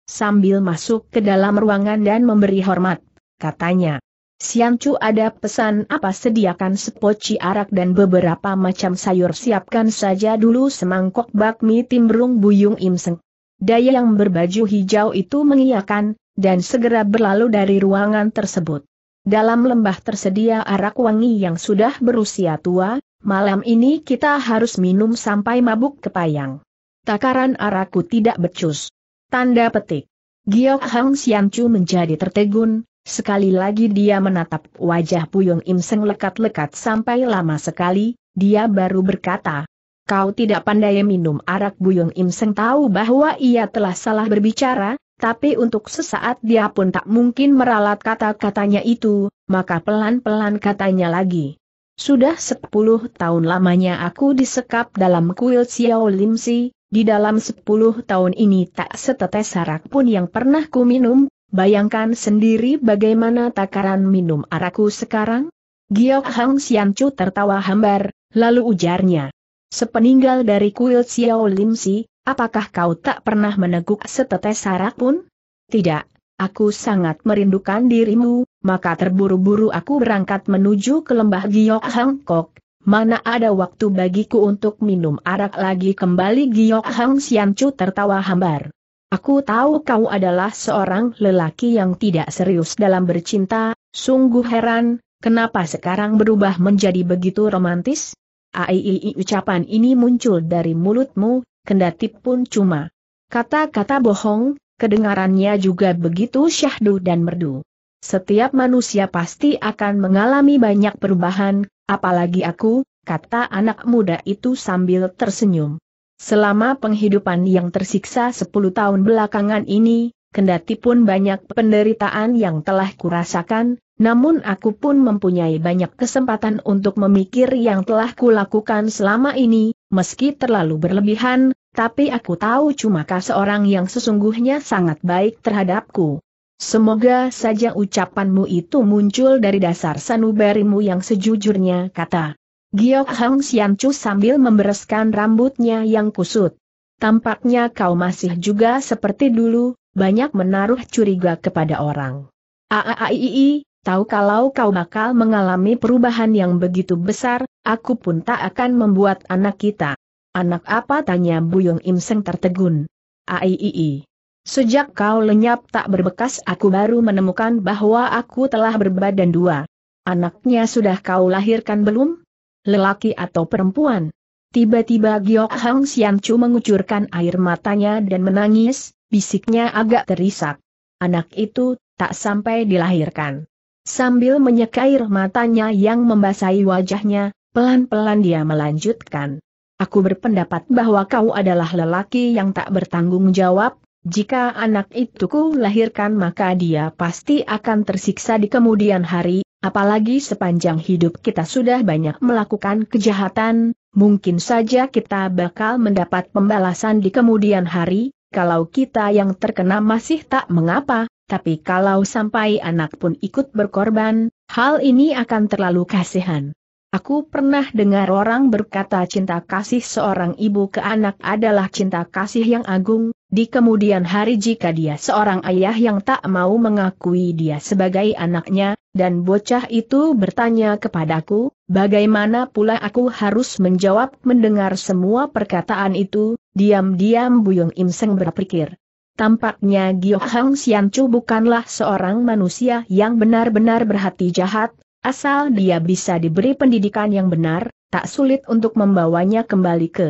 [SPEAKER 1] Sambil masuk ke dalam ruangan dan memberi hormat, katanya. Siancu ada pesan apa sediakan sepoci arak dan beberapa macam sayur siapkan saja dulu semangkok bakmi timbrung buyung imseng. Dayang berbaju hijau itu mengiyakan, dan segera berlalu dari ruangan tersebut. Dalam lembah tersedia arak wangi yang sudah berusia tua, malam ini kita harus minum sampai mabuk kepayang. Takaran araku tidak becus. Tanda petik. Giok Hang Siancu menjadi tertegun, sekali lagi dia menatap wajah Puyung Im Seng lekat-lekat sampai lama sekali, dia baru berkata, Kau tidak pandai minum arak Buyung Im Seng tahu bahwa ia telah salah berbicara, tapi untuk sesaat dia pun tak mungkin meralat kata-katanya itu, maka pelan-pelan katanya lagi. Sudah sepuluh tahun lamanya aku disekap dalam kuil Xiao Lim Si, di dalam sepuluh tahun ini tak setetes arak pun yang pernah ku minum, bayangkan sendiri bagaimana takaran minum araku sekarang? Giok Hang Chu tertawa hambar, lalu ujarnya. Sepeninggal dari kuil Xiao Lim Si, Apakah kau tak pernah meneguk setetes sarak pun? Tidak, aku sangat merindukan dirimu, maka terburu-buru aku berangkat menuju ke lembah Giok Hangkok. Mana ada waktu bagiku untuk minum arak lagi kembali Giok Hang Siancu tertawa hambar. Aku tahu kau adalah seorang lelaki yang tidak serius dalam bercinta, sungguh heran, kenapa sekarang berubah menjadi begitu romantis? Aiii ucapan ini muncul dari mulutmu, kendati pun cuma. Kata-kata bohong, kedengarannya juga begitu syahdu dan merdu. Setiap manusia pasti akan mengalami banyak perubahan, apalagi aku, kata anak muda itu sambil tersenyum. Selama penghidupan yang tersiksa 10 tahun belakangan ini, kendati pun banyak penderitaan yang telah kurasakan, namun aku pun mempunyai banyak kesempatan untuk memikir yang telah kulakukan selama ini, meski terlalu berlebihan, tapi aku tahu cuma kau seorang yang sesungguhnya sangat baik terhadapku. Semoga saja ucapanmu itu muncul dari dasar sanubarimu yang sejujurnya kata. Giok Hang Siancu sambil membereskan rambutnya yang kusut. Tampaknya kau masih juga seperti dulu, banyak menaruh curiga kepada orang. Aaaii, tahu kalau kau bakal mengalami perubahan yang begitu besar, aku pun tak akan membuat anak kita Anak apa tanya Buyung Im tertegun. Aiii. Sejak kau lenyap tak berbekas aku baru menemukan bahwa aku telah berbadan dua. Anaknya sudah kau lahirkan belum? Lelaki atau perempuan? Tiba-tiba Giok Hang Sian Chu mengucurkan air matanya dan menangis, bisiknya agak terisak. Anak itu tak sampai dilahirkan. Sambil menyeka air matanya yang membasahi wajahnya, pelan-pelan dia melanjutkan. Aku berpendapat bahwa kau adalah lelaki yang tak bertanggung jawab, jika anak itu ku lahirkan maka dia pasti akan tersiksa di kemudian hari, apalagi sepanjang hidup kita sudah banyak melakukan kejahatan, mungkin saja kita bakal mendapat pembalasan di kemudian hari, kalau kita yang terkena masih tak mengapa, tapi kalau sampai anak pun ikut berkorban, hal ini akan terlalu kasihan. Aku pernah dengar orang berkata cinta kasih seorang ibu ke anak adalah cinta kasih yang agung, di kemudian hari jika dia seorang ayah yang tak mau mengakui dia sebagai anaknya, dan bocah itu bertanya kepadaku, bagaimana pula aku harus menjawab mendengar semua perkataan itu, diam-diam Buyung Im Seng berpikir. Tampaknya Gyo Hang Siancu bukanlah seorang manusia yang benar-benar berhati jahat, Asal dia bisa diberi pendidikan yang benar, tak sulit untuk membawanya kembali ke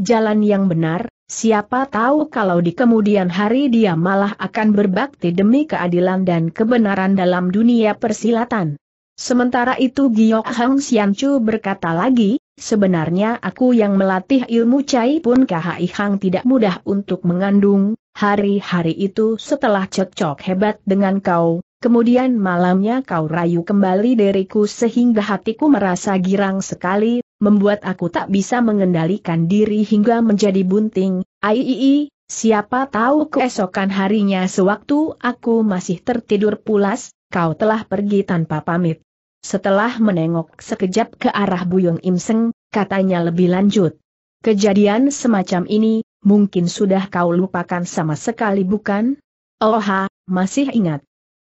[SPEAKER 1] jalan yang benar, siapa tahu kalau di kemudian hari dia malah akan berbakti demi keadilan dan kebenaran dalam dunia persilatan. Sementara itu Giyok Hang Xianchu berkata lagi, sebenarnya aku yang melatih ilmu Cai pun KHI Hang tidak mudah untuk mengandung, hari-hari itu setelah cekcok hebat dengan kau, Kemudian malamnya kau rayu kembali diriku sehingga hatiku merasa girang sekali, membuat aku tak bisa mengendalikan diri hingga menjadi bunting. Aiii, siapa tahu keesokan harinya sewaktu aku masih tertidur pulas, kau telah pergi tanpa pamit. Setelah menengok sekejap ke arah Buyung Imseng, katanya lebih lanjut. Kejadian semacam ini, mungkin sudah kau lupakan sama sekali bukan? Oha, masih ingat.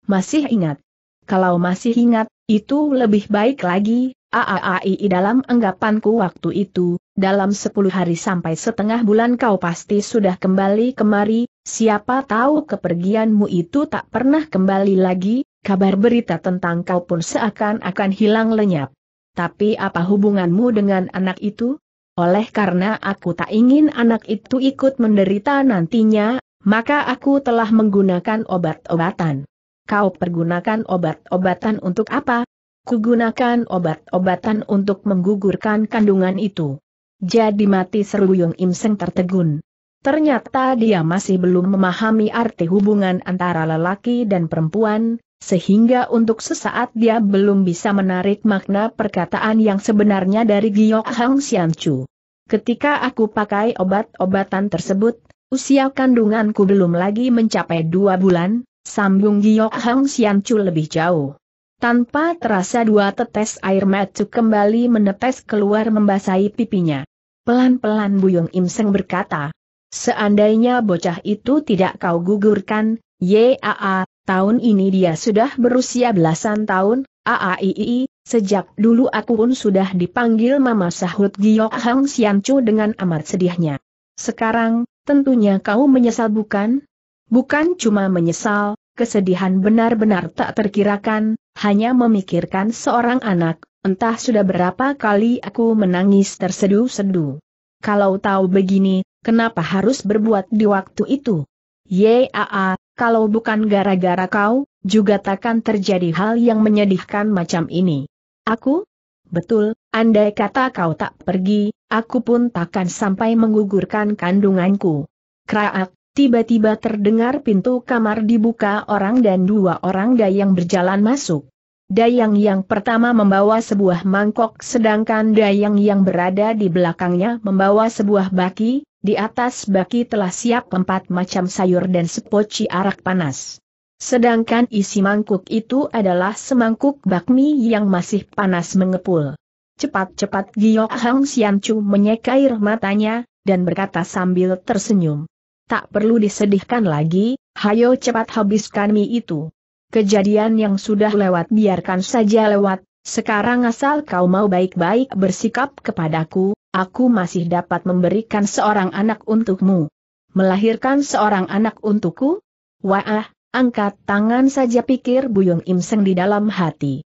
[SPEAKER 1] Masih ingat? Kalau masih ingat, itu lebih baik lagi, AAAI dalam anggapanku waktu itu, dalam sepuluh hari sampai setengah bulan kau pasti sudah kembali kemari, siapa tahu kepergianmu itu tak pernah kembali lagi, kabar berita tentang kau pun seakan-akan hilang lenyap. Tapi apa hubunganmu dengan anak itu? Oleh karena aku tak ingin anak itu ikut menderita nantinya, maka aku telah menggunakan obat-obatan kau pergunakan obat-obatan untuk apa? Kugunakan obat-obatan untuk menggugurkan kandungan itu. Jadi mati seru Yung Im Seng tertegun. Ternyata dia masih belum memahami arti hubungan antara lelaki dan perempuan, sehingga untuk sesaat dia belum bisa menarik makna perkataan yang sebenarnya dari Giyok Hang Sian Chu. Ketika aku pakai obat-obatan tersebut, usia kandunganku belum lagi mencapai dua bulan, Sambung Giok Hang Sian Chu lebih jauh. Tanpa terasa dua tetes air mata kembali menetes keluar membasahi pipinya. Pelan-pelan Buyung Im Seng berkata, Seandainya bocah itu tidak kau gugurkan, YAA, tahun ini dia sudah berusia belasan tahun, AAII, sejak dulu aku pun sudah dipanggil Mama Sahut Giok Hang Sian Chu dengan amat sedihnya. Sekarang, tentunya kau menyesal bukan? Bukan cuma menyesal, kesedihan benar-benar tak terkirakan, hanya memikirkan seorang anak, entah sudah berapa kali aku menangis terseduh sedu Kalau tahu begini, kenapa harus berbuat di waktu itu? Yaa, kalau bukan gara-gara kau, juga takkan terjadi hal yang menyedihkan macam ini. Aku? Betul, andai kata kau tak pergi, aku pun takkan sampai menggugurkan kandunganku. Kraak, Tiba-tiba terdengar pintu kamar dibuka orang dan dua orang dayang berjalan masuk. Dayang yang pertama membawa sebuah mangkok sedangkan dayang yang berada di belakangnya membawa sebuah baki, di atas baki telah siap empat macam sayur dan sepoci arak panas. Sedangkan isi mangkuk itu adalah semangkuk bakmi yang masih panas mengepul. Cepat-cepat Giyok Hang menyeka menyekair matanya, dan berkata sambil tersenyum tak perlu disedihkan lagi, hayo cepat habiskan mie itu. Kejadian yang sudah lewat biarkan saja lewat, sekarang asal kau mau baik-baik bersikap kepadaku, aku masih dapat memberikan seorang anak untukmu. Melahirkan seorang anak untukku? Wah, angkat tangan saja pikir Buyung Im Seng di dalam hati.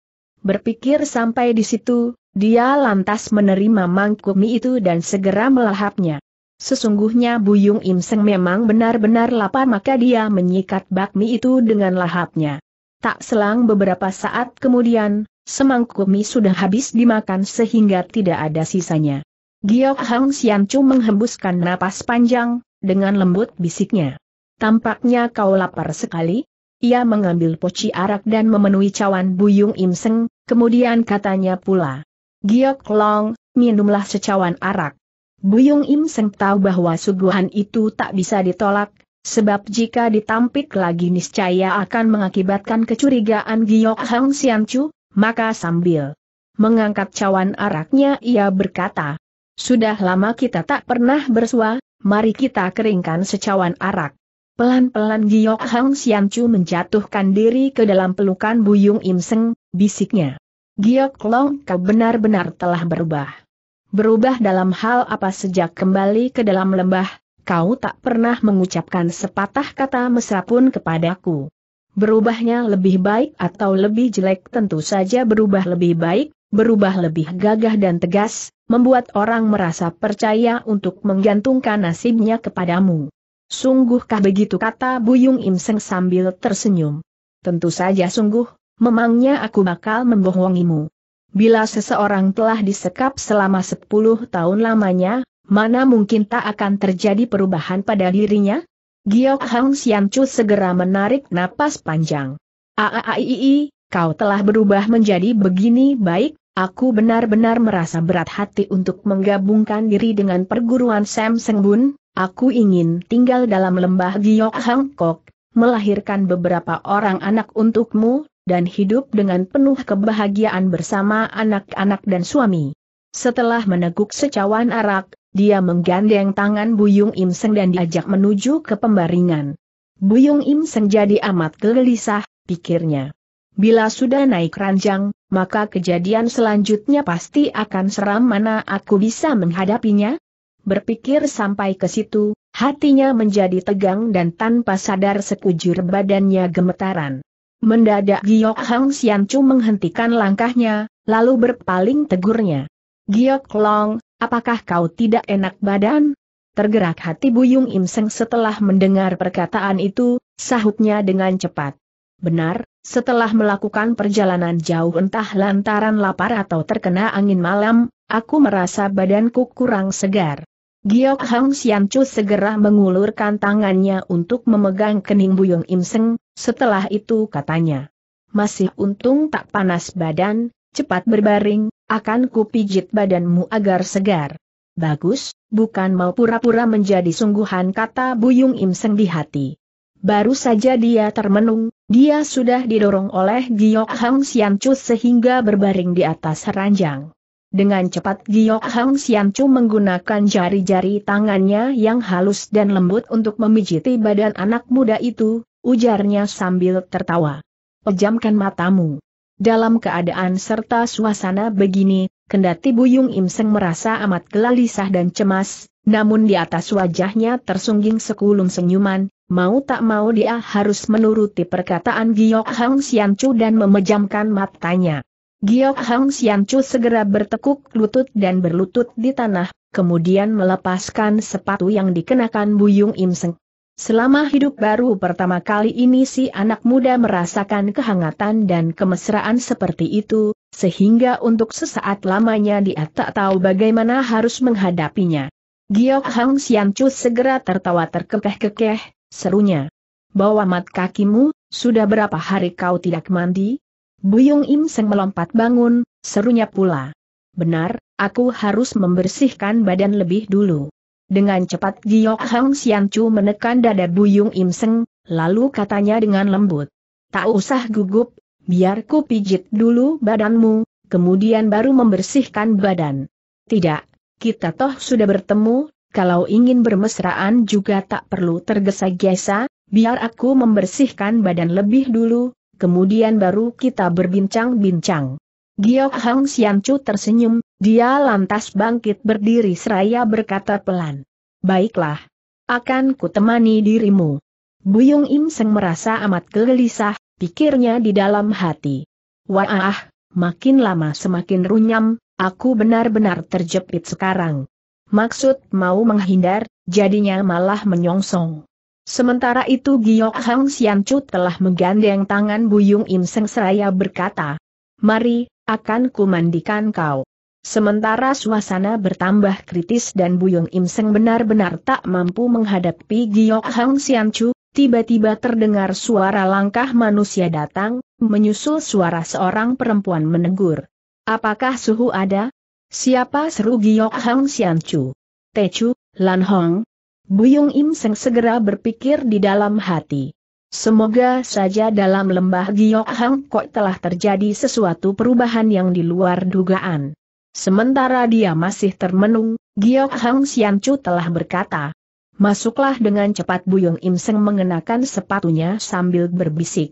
[SPEAKER 1] Berpikir sampai di situ, dia lantas menerima mangkuk mie itu dan segera melahapnya. Sesungguhnya Buyung Im Seng memang benar-benar lapar maka dia menyikat bakmi itu dengan lahapnya. Tak selang beberapa saat kemudian, semangkuk mie sudah habis dimakan sehingga tidak ada sisanya. Giok Hang Chu menghembuskan napas panjang, dengan lembut bisiknya. Tampaknya kau lapar sekali? Ia mengambil poci arak dan memenuhi cawan Buyung Im Seng, kemudian katanya pula. Giok Long, minumlah secawan arak. Buyung Im Seng tahu bahwa suguhan itu tak bisa ditolak, sebab jika ditampik lagi niscaya akan mengakibatkan kecurigaan Giok Hang Sian Chu, maka sambil mengangkat cawan araknya ia berkata, Sudah lama kita tak pernah bersua, mari kita keringkan secawan arak. Pelan-pelan Giok Hang Sian Chu menjatuhkan diri ke dalam pelukan Buyung Im Seng, bisiknya. Giok Long kau benar-benar telah berubah. Berubah dalam hal apa sejak kembali ke dalam lembah, kau tak pernah mengucapkan sepatah kata mesra pun kepadaku. Berubahnya lebih baik atau lebih jelek tentu saja berubah lebih baik, berubah lebih gagah dan tegas, membuat orang merasa percaya untuk menggantungkan nasibnya kepadamu. Sungguhkah begitu kata Buyung Imseng sambil tersenyum. Tentu saja sungguh, memangnya aku bakal membohongimu. Bila seseorang telah disekap selama 10 tahun lamanya, mana mungkin tak akan terjadi perubahan pada dirinya? Giok Hang Sian Chu segera menarik napas panjang. Aaii, kau telah berubah menjadi begini baik, aku benar-benar merasa berat hati untuk menggabungkan diri dengan perguruan Sam Seng Bun, aku ingin tinggal dalam lembah Giok Hang Kok, melahirkan beberapa orang anak untukmu, dan hidup dengan penuh kebahagiaan bersama anak-anak dan suami. Setelah meneguk secawan arak, dia menggandeng tangan Buyung Im dan diajak menuju ke pembaringan. Buyung Im jadi amat gelisah, pikirnya. Bila sudah naik ranjang, maka kejadian selanjutnya pasti akan seram mana aku bisa menghadapinya? Berpikir sampai ke situ, hatinya menjadi tegang dan tanpa sadar sekujur badannya gemetaran. Mendadak Giok Hang Sian Chu menghentikan langkahnya, lalu berpaling tegurnya. Giok Long, apakah kau tidak enak badan? Tergerak hati Buyung Im Seng setelah mendengar perkataan itu, sahutnya dengan cepat. Benar, setelah melakukan perjalanan jauh entah lantaran lapar atau terkena angin malam, aku merasa badanku kurang segar. Giok Hang Sian Chu segera mengulurkan tangannya untuk memegang kening Buyung Im Seng, setelah itu katanya. Masih untung tak panas badan, cepat berbaring, akan kupijit badanmu agar segar. Bagus, bukan mau pura-pura menjadi sungguhan kata Buyung Im Seng di hati. Baru saja dia termenung, dia sudah didorong oleh Giok Hang Sian Chu sehingga berbaring di atas ranjang. Dengan cepat Giok Hang Siam Chu menggunakan jari-jari tangannya yang halus dan lembut untuk memijiti badan anak muda itu, ujarnya sambil tertawa. Pejamkan matamu. Dalam keadaan serta suasana begini, kendati Buyung Im Seng merasa amat gelisah dan cemas, namun di atas wajahnya tersungging sekulum senyuman, mau tak mau dia harus menuruti perkataan Giok Hang Siam Chu dan memejamkan matanya. Giok Hang Sian Chu segera bertekuk lutut dan berlutut di tanah, kemudian melepaskan sepatu yang dikenakan Buyung Im Seng. Selama hidup baru pertama kali ini si anak muda merasakan kehangatan dan kemesraan seperti itu, sehingga untuk sesaat lamanya dia tak tahu bagaimana harus menghadapinya. Giok Hang Sian Chu segera tertawa terkekeh-kekeh, serunya. Bawa mat kakimu, sudah berapa hari kau tidak mandi? Buyung Im Seng melompat bangun, serunya pula. Benar, aku harus membersihkan badan lebih dulu. Dengan cepat Giok Hang Sian Chu menekan dada Buyung Im Seng, lalu katanya dengan lembut. Tak usah gugup, biar ku pijit dulu badanmu, kemudian baru membersihkan badan. Tidak, kita toh sudah bertemu, kalau ingin bermesraan juga tak perlu tergesa-gesa, biar aku membersihkan badan lebih dulu, kemudian baru kita berbincang-bincang. Giok Hang Xianchu tersenyum, dia lantas bangkit berdiri seraya berkata pelan. Baiklah. Akan kutemani dirimu. Buyung Im Seng merasa amat gelisah, pikirnya di dalam hati. Wah, makin lama semakin runyam, aku benar-benar terjepit sekarang. Maksud mau menghindar, jadinya malah menyongsong. Sementara itu Giok Hang Chu telah menggandeng tangan Buyung Im Seng seraya berkata, Mari, akan kumandikan kau. Sementara suasana bertambah kritis dan Buyung Im Seng benar-benar tak mampu menghadapi Giok Hang Chu, tiba-tiba terdengar suara langkah manusia datang, menyusul suara seorang perempuan menegur. Apakah suhu ada? Siapa seru Giok Hang Te Chu, Lan Hong, Buyung Im Seng segera berpikir di dalam hati. Semoga saja dalam lembah Giok Hang Kok telah terjadi sesuatu perubahan yang di luar dugaan. Sementara dia masih termenung, Giok Hang Siancu telah berkata, Masuklah dengan cepat Buyung Im Seng mengenakan sepatunya sambil berbisik.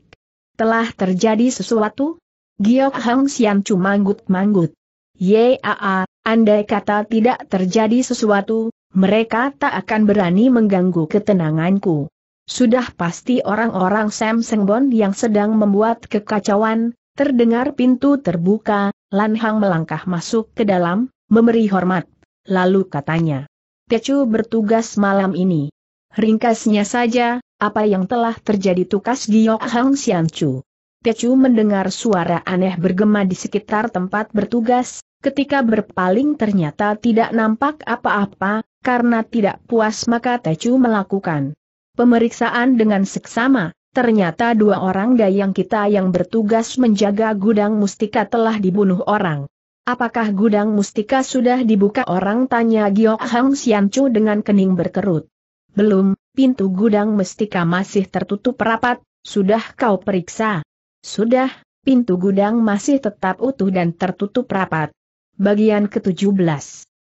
[SPEAKER 1] Telah terjadi sesuatu? Giok Hang Siancu manggut-manggut. Yaa, andai kata tidak terjadi sesuatu, mereka tak akan berani mengganggu ketenanganku. Sudah pasti orang-orang Sam Sengbon yang sedang membuat kekacauan, terdengar pintu terbuka, Lan Hang melangkah masuk ke dalam, memberi hormat. Lalu katanya, Tecu bertugas malam ini. Ringkasnya saja, apa yang telah terjadi tukas Giok Hang Sian Chu. Tecu mendengar suara aneh bergema di sekitar tempat bertugas, ketika berpaling ternyata tidak nampak apa-apa, karena tidak puas maka Tecu melakukan pemeriksaan dengan seksama, ternyata dua orang dayang kita yang bertugas menjaga gudang mustika telah dibunuh orang. Apakah gudang mustika sudah dibuka orang tanya Giok Hang Chu dengan kening berkerut. Belum, pintu gudang mustika masih tertutup rapat, sudah kau periksa. Sudah, pintu gudang masih tetap utuh dan tertutup rapat. Bagian ke-17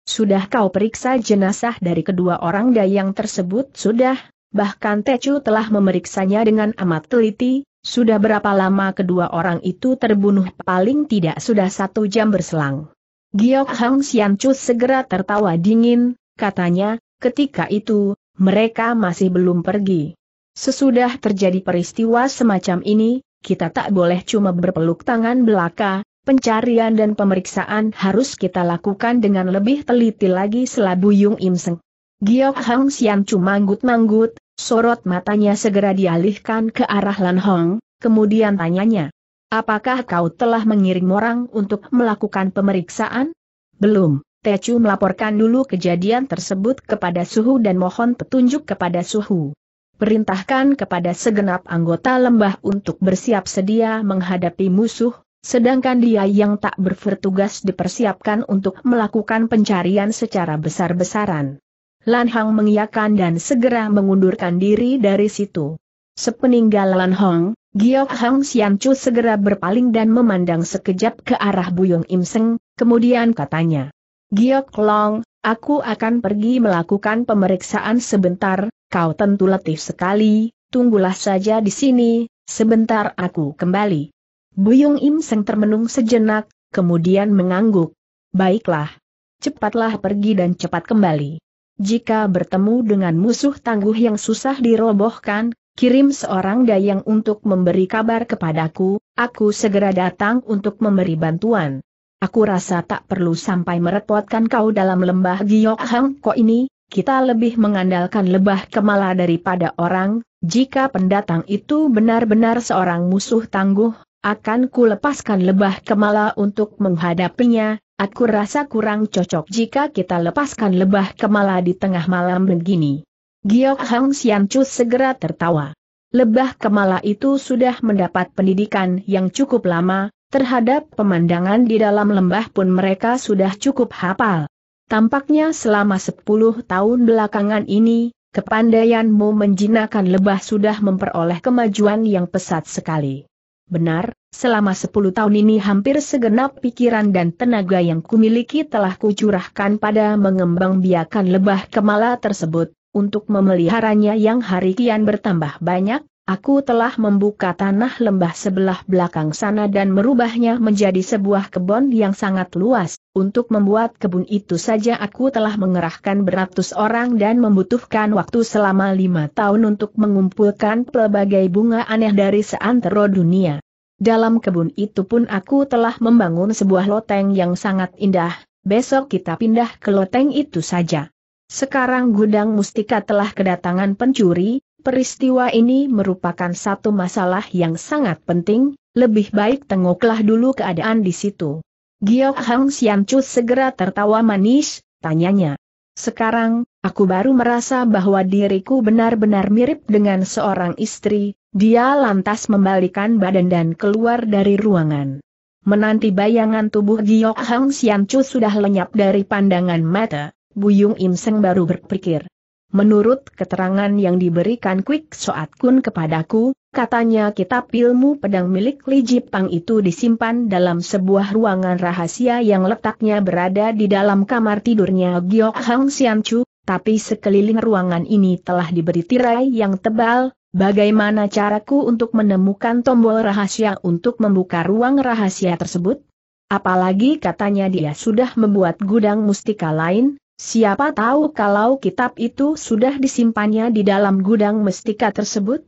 [SPEAKER 1] sudah kau periksa jenazah dari kedua orang dayang tersebut? Sudah, bahkan Tecu telah memeriksanya dengan amat teliti, sudah berapa lama kedua orang itu terbunuh? Paling tidak sudah satu jam berselang. Giok Hang Chu segera tertawa dingin, katanya, ketika itu, mereka masih belum pergi. Sesudah terjadi peristiwa semacam ini, kita tak boleh cuma berpeluk tangan belaka, pencarian dan pemeriksaan harus kita lakukan dengan lebih teliti lagi selabu Yung Im Seng. Giok Hang Sian manggut-manggut, sorot matanya segera dialihkan ke arah Lan Hong, kemudian tanyanya. Apakah kau telah mengirim orang untuk melakukan pemeriksaan? Belum, Chu melaporkan dulu kejadian tersebut kepada Suhu dan mohon petunjuk kepada Suhu perintahkan kepada segenap anggota lembah untuk bersiap sedia menghadapi musuh, Sedangkan dia yang tak bertugas dipersiapkan untuk melakukan pencarian secara besar-besaran. Lan Hang mengiyakan dan segera mengundurkan diri dari situ. Sepeninggal Lan Hong, Giok Hang Sian Chu segera berpaling dan memandang sekejap ke arah Yong Im Seng, kemudian katanya. Giok Long, aku akan pergi melakukan pemeriksaan sebentar, kau tentu letih sekali, tunggulah saja di sini, sebentar aku kembali. Buyung Im Seng termenung sejenak, kemudian mengangguk. Baiklah. Cepatlah pergi dan cepat kembali. Jika bertemu dengan musuh tangguh yang susah dirobohkan, kirim seorang dayang untuk memberi kabar kepadaku, aku segera datang untuk memberi bantuan. Aku rasa tak perlu sampai merepotkan kau dalam lembah Giok Hang Ko ini, kita lebih mengandalkan lebah kemala daripada orang, jika pendatang itu benar-benar seorang musuh tangguh, akan ku lepaskan lebah kemala untuk menghadapinya, aku rasa kurang cocok jika kita lepaskan lebah kemala di tengah malam begini. Giok Hang Sian Chu segera tertawa. Lebah kemala itu sudah mendapat pendidikan yang cukup lama, terhadap pemandangan di dalam lembah pun mereka sudah cukup hafal. Tampaknya selama 10 tahun belakangan ini, kepandaianmu menjinakkan lebah sudah memperoleh kemajuan yang pesat sekali. Benar, selama sepuluh tahun ini hampir segenap pikiran dan tenaga yang kumiliki telah kucurahkan pada mengembangbiakan lebah kemala tersebut, untuk memeliharanya yang hari kian bertambah banyak, Aku telah membuka tanah lembah sebelah belakang sana dan merubahnya menjadi sebuah kebun yang sangat luas. Untuk membuat kebun itu saja aku telah mengerahkan beratus orang dan membutuhkan waktu selama lima tahun untuk mengumpulkan pelbagai bunga aneh dari seantero dunia. Dalam kebun itu pun aku telah membangun sebuah loteng yang sangat indah, besok kita pindah ke loteng itu saja. Sekarang gudang mustika telah kedatangan pencuri, Peristiwa ini merupakan satu masalah yang sangat penting, lebih baik tengoklah dulu keadaan di situ. Giok Hang Chu segera tertawa manis, tanyanya. Sekarang, aku baru merasa bahwa diriku benar-benar mirip dengan seorang istri, dia lantas membalikan badan dan keluar dari ruangan. Menanti bayangan tubuh Giok Hang Chu sudah lenyap dari pandangan mata, Buyung Im Seng baru berpikir. Menurut keterangan yang diberikan Quick Soat Kun kepadaku, katanya kitab ilmu pedang milik Li Jipang itu disimpan dalam sebuah ruangan rahasia yang letaknya berada di dalam kamar tidurnya Giok Hang Sian Chu, tapi sekeliling ruangan ini telah diberi tirai yang tebal, bagaimana caraku untuk menemukan tombol rahasia untuk membuka ruang rahasia tersebut? Apalagi katanya dia sudah membuat gudang mustika lain, Siapa tahu kalau kitab itu sudah disimpannya di dalam gudang mestika tersebut?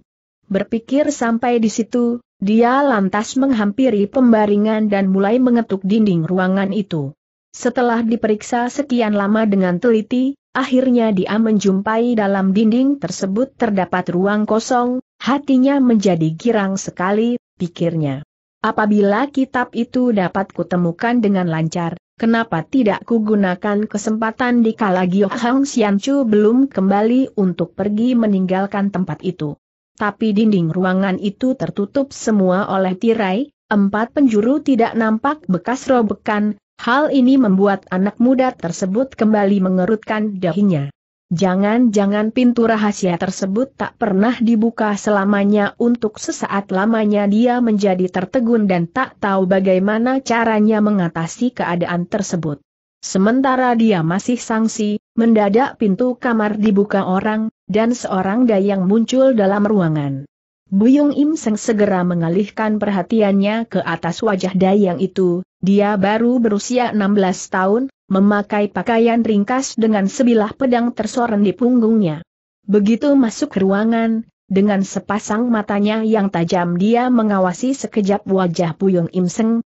[SPEAKER 1] Berpikir sampai di situ, dia lantas menghampiri pembaringan dan mulai mengetuk dinding ruangan itu. Setelah diperiksa sekian lama dengan teliti, akhirnya dia menjumpai dalam dinding tersebut terdapat ruang kosong, hatinya menjadi girang sekali, pikirnya. Apabila kitab itu dapat kutemukan dengan lancar, Kenapa tidak kugunakan kesempatan di kala Gio Hang Xianchu belum kembali untuk pergi meninggalkan tempat itu. Tapi dinding ruangan itu tertutup semua oleh tirai, empat penjuru tidak nampak bekas robekan, hal ini membuat anak muda tersebut kembali mengerutkan dahinya. Jangan-jangan pintu rahasia tersebut tak pernah dibuka selamanya untuk sesaat lamanya dia menjadi tertegun dan tak tahu bagaimana caranya mengatasi keadaan tersebut. Sementara dia masih sangsi, mendadak pintu kamar dibuka orang, dan seorang dayang muncul dalam ruangan. Buyung Im Seng segera mengalihkan perhatiannya ke atas wajah dayang itu, dia baru berusia 16 tahun, memakai pakaian ringkas dengan sebilah pedang tersorong di punggungnya. Begitu masuk ke ruangan, dengan sepasang matanya yang tajam dia mengawasi sekejap wajah Buyung Im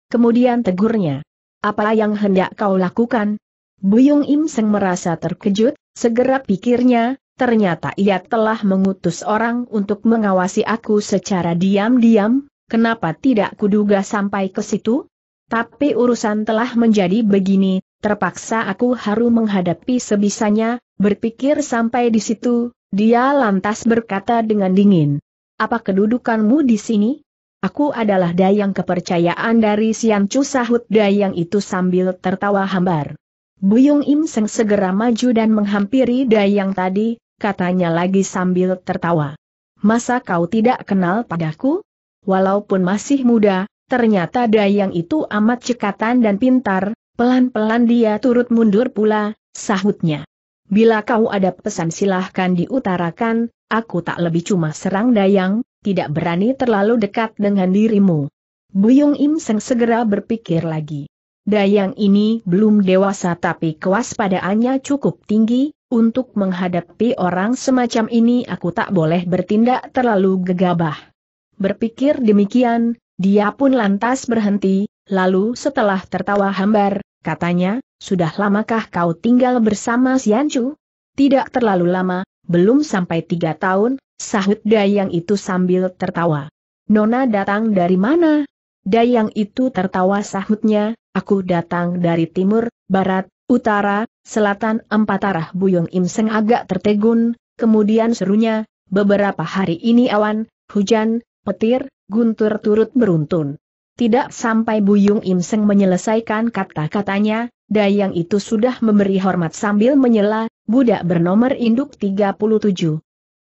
[SPEAKER 1] kemudian tegurnya. Apa yang hendak kau lakukan? Buyung Im merasa terkejut, segera pikirnya, ternyata ia telah mengutus orang untuk mengawasi aku secara diam-diam, kenapa tidak kuduga sampai ke situ? Tapi urusan telah menjadi begini, Terpaksa aku harus menghadapi sebisanya, berpikir sampai di situ, dia lantas berkata dengan dingin. Apa kedudukanmu di sini? Aku adalah dayang kepercayaan dari Sian Chu sahut dayang itu sambil tertawa hambar. Buyung Im Seng segera maju dan menghampiri dayang tadi, katanya lagi sambil tertawa. Masa kau tidak kenal padaku? Walaupun masih muda, ternyata dayang itu amat cekatan dan pintar, Pelan-pelan dia turut mundur pula, sahutnya. Bila kau ada pesan silahkan diutarakan, aku tak lebih cuma serang dayang, tidak berani terlalu dekat dengan dirimu. Buyung Im Seng segera berpikir lagi. Dayang ini belum dewasa tapi kewaspadaannya cukup tinggi, untuk menghadapi orang semacam ini aku tak boleh bertindak terlalu gegabah. Berpikir demikian, dia pun lantas berhenti, Lalu setelah tertawa hambar, katanya, sudah lamakah kau tinggal bersama Siancu? Tidak terlalu lama, belum sampai tiga tahun, sahut Dayang itu sambil tertawa. Nona datang dari mana? Dayang itu tertawa sahutnya, aku datang dari timur, barat, utara, selatan empat arah Buyung Imseng agak tertegun, kemudian serunya, beberapa hari ini awan, hujan, petir, guntur turut beruntun. Tidak sampai Buyung Im Seng menyelesaikan kata-katanya, Dayang itu sudah memberi hormat sambil menyela, budak bernomor induk 37,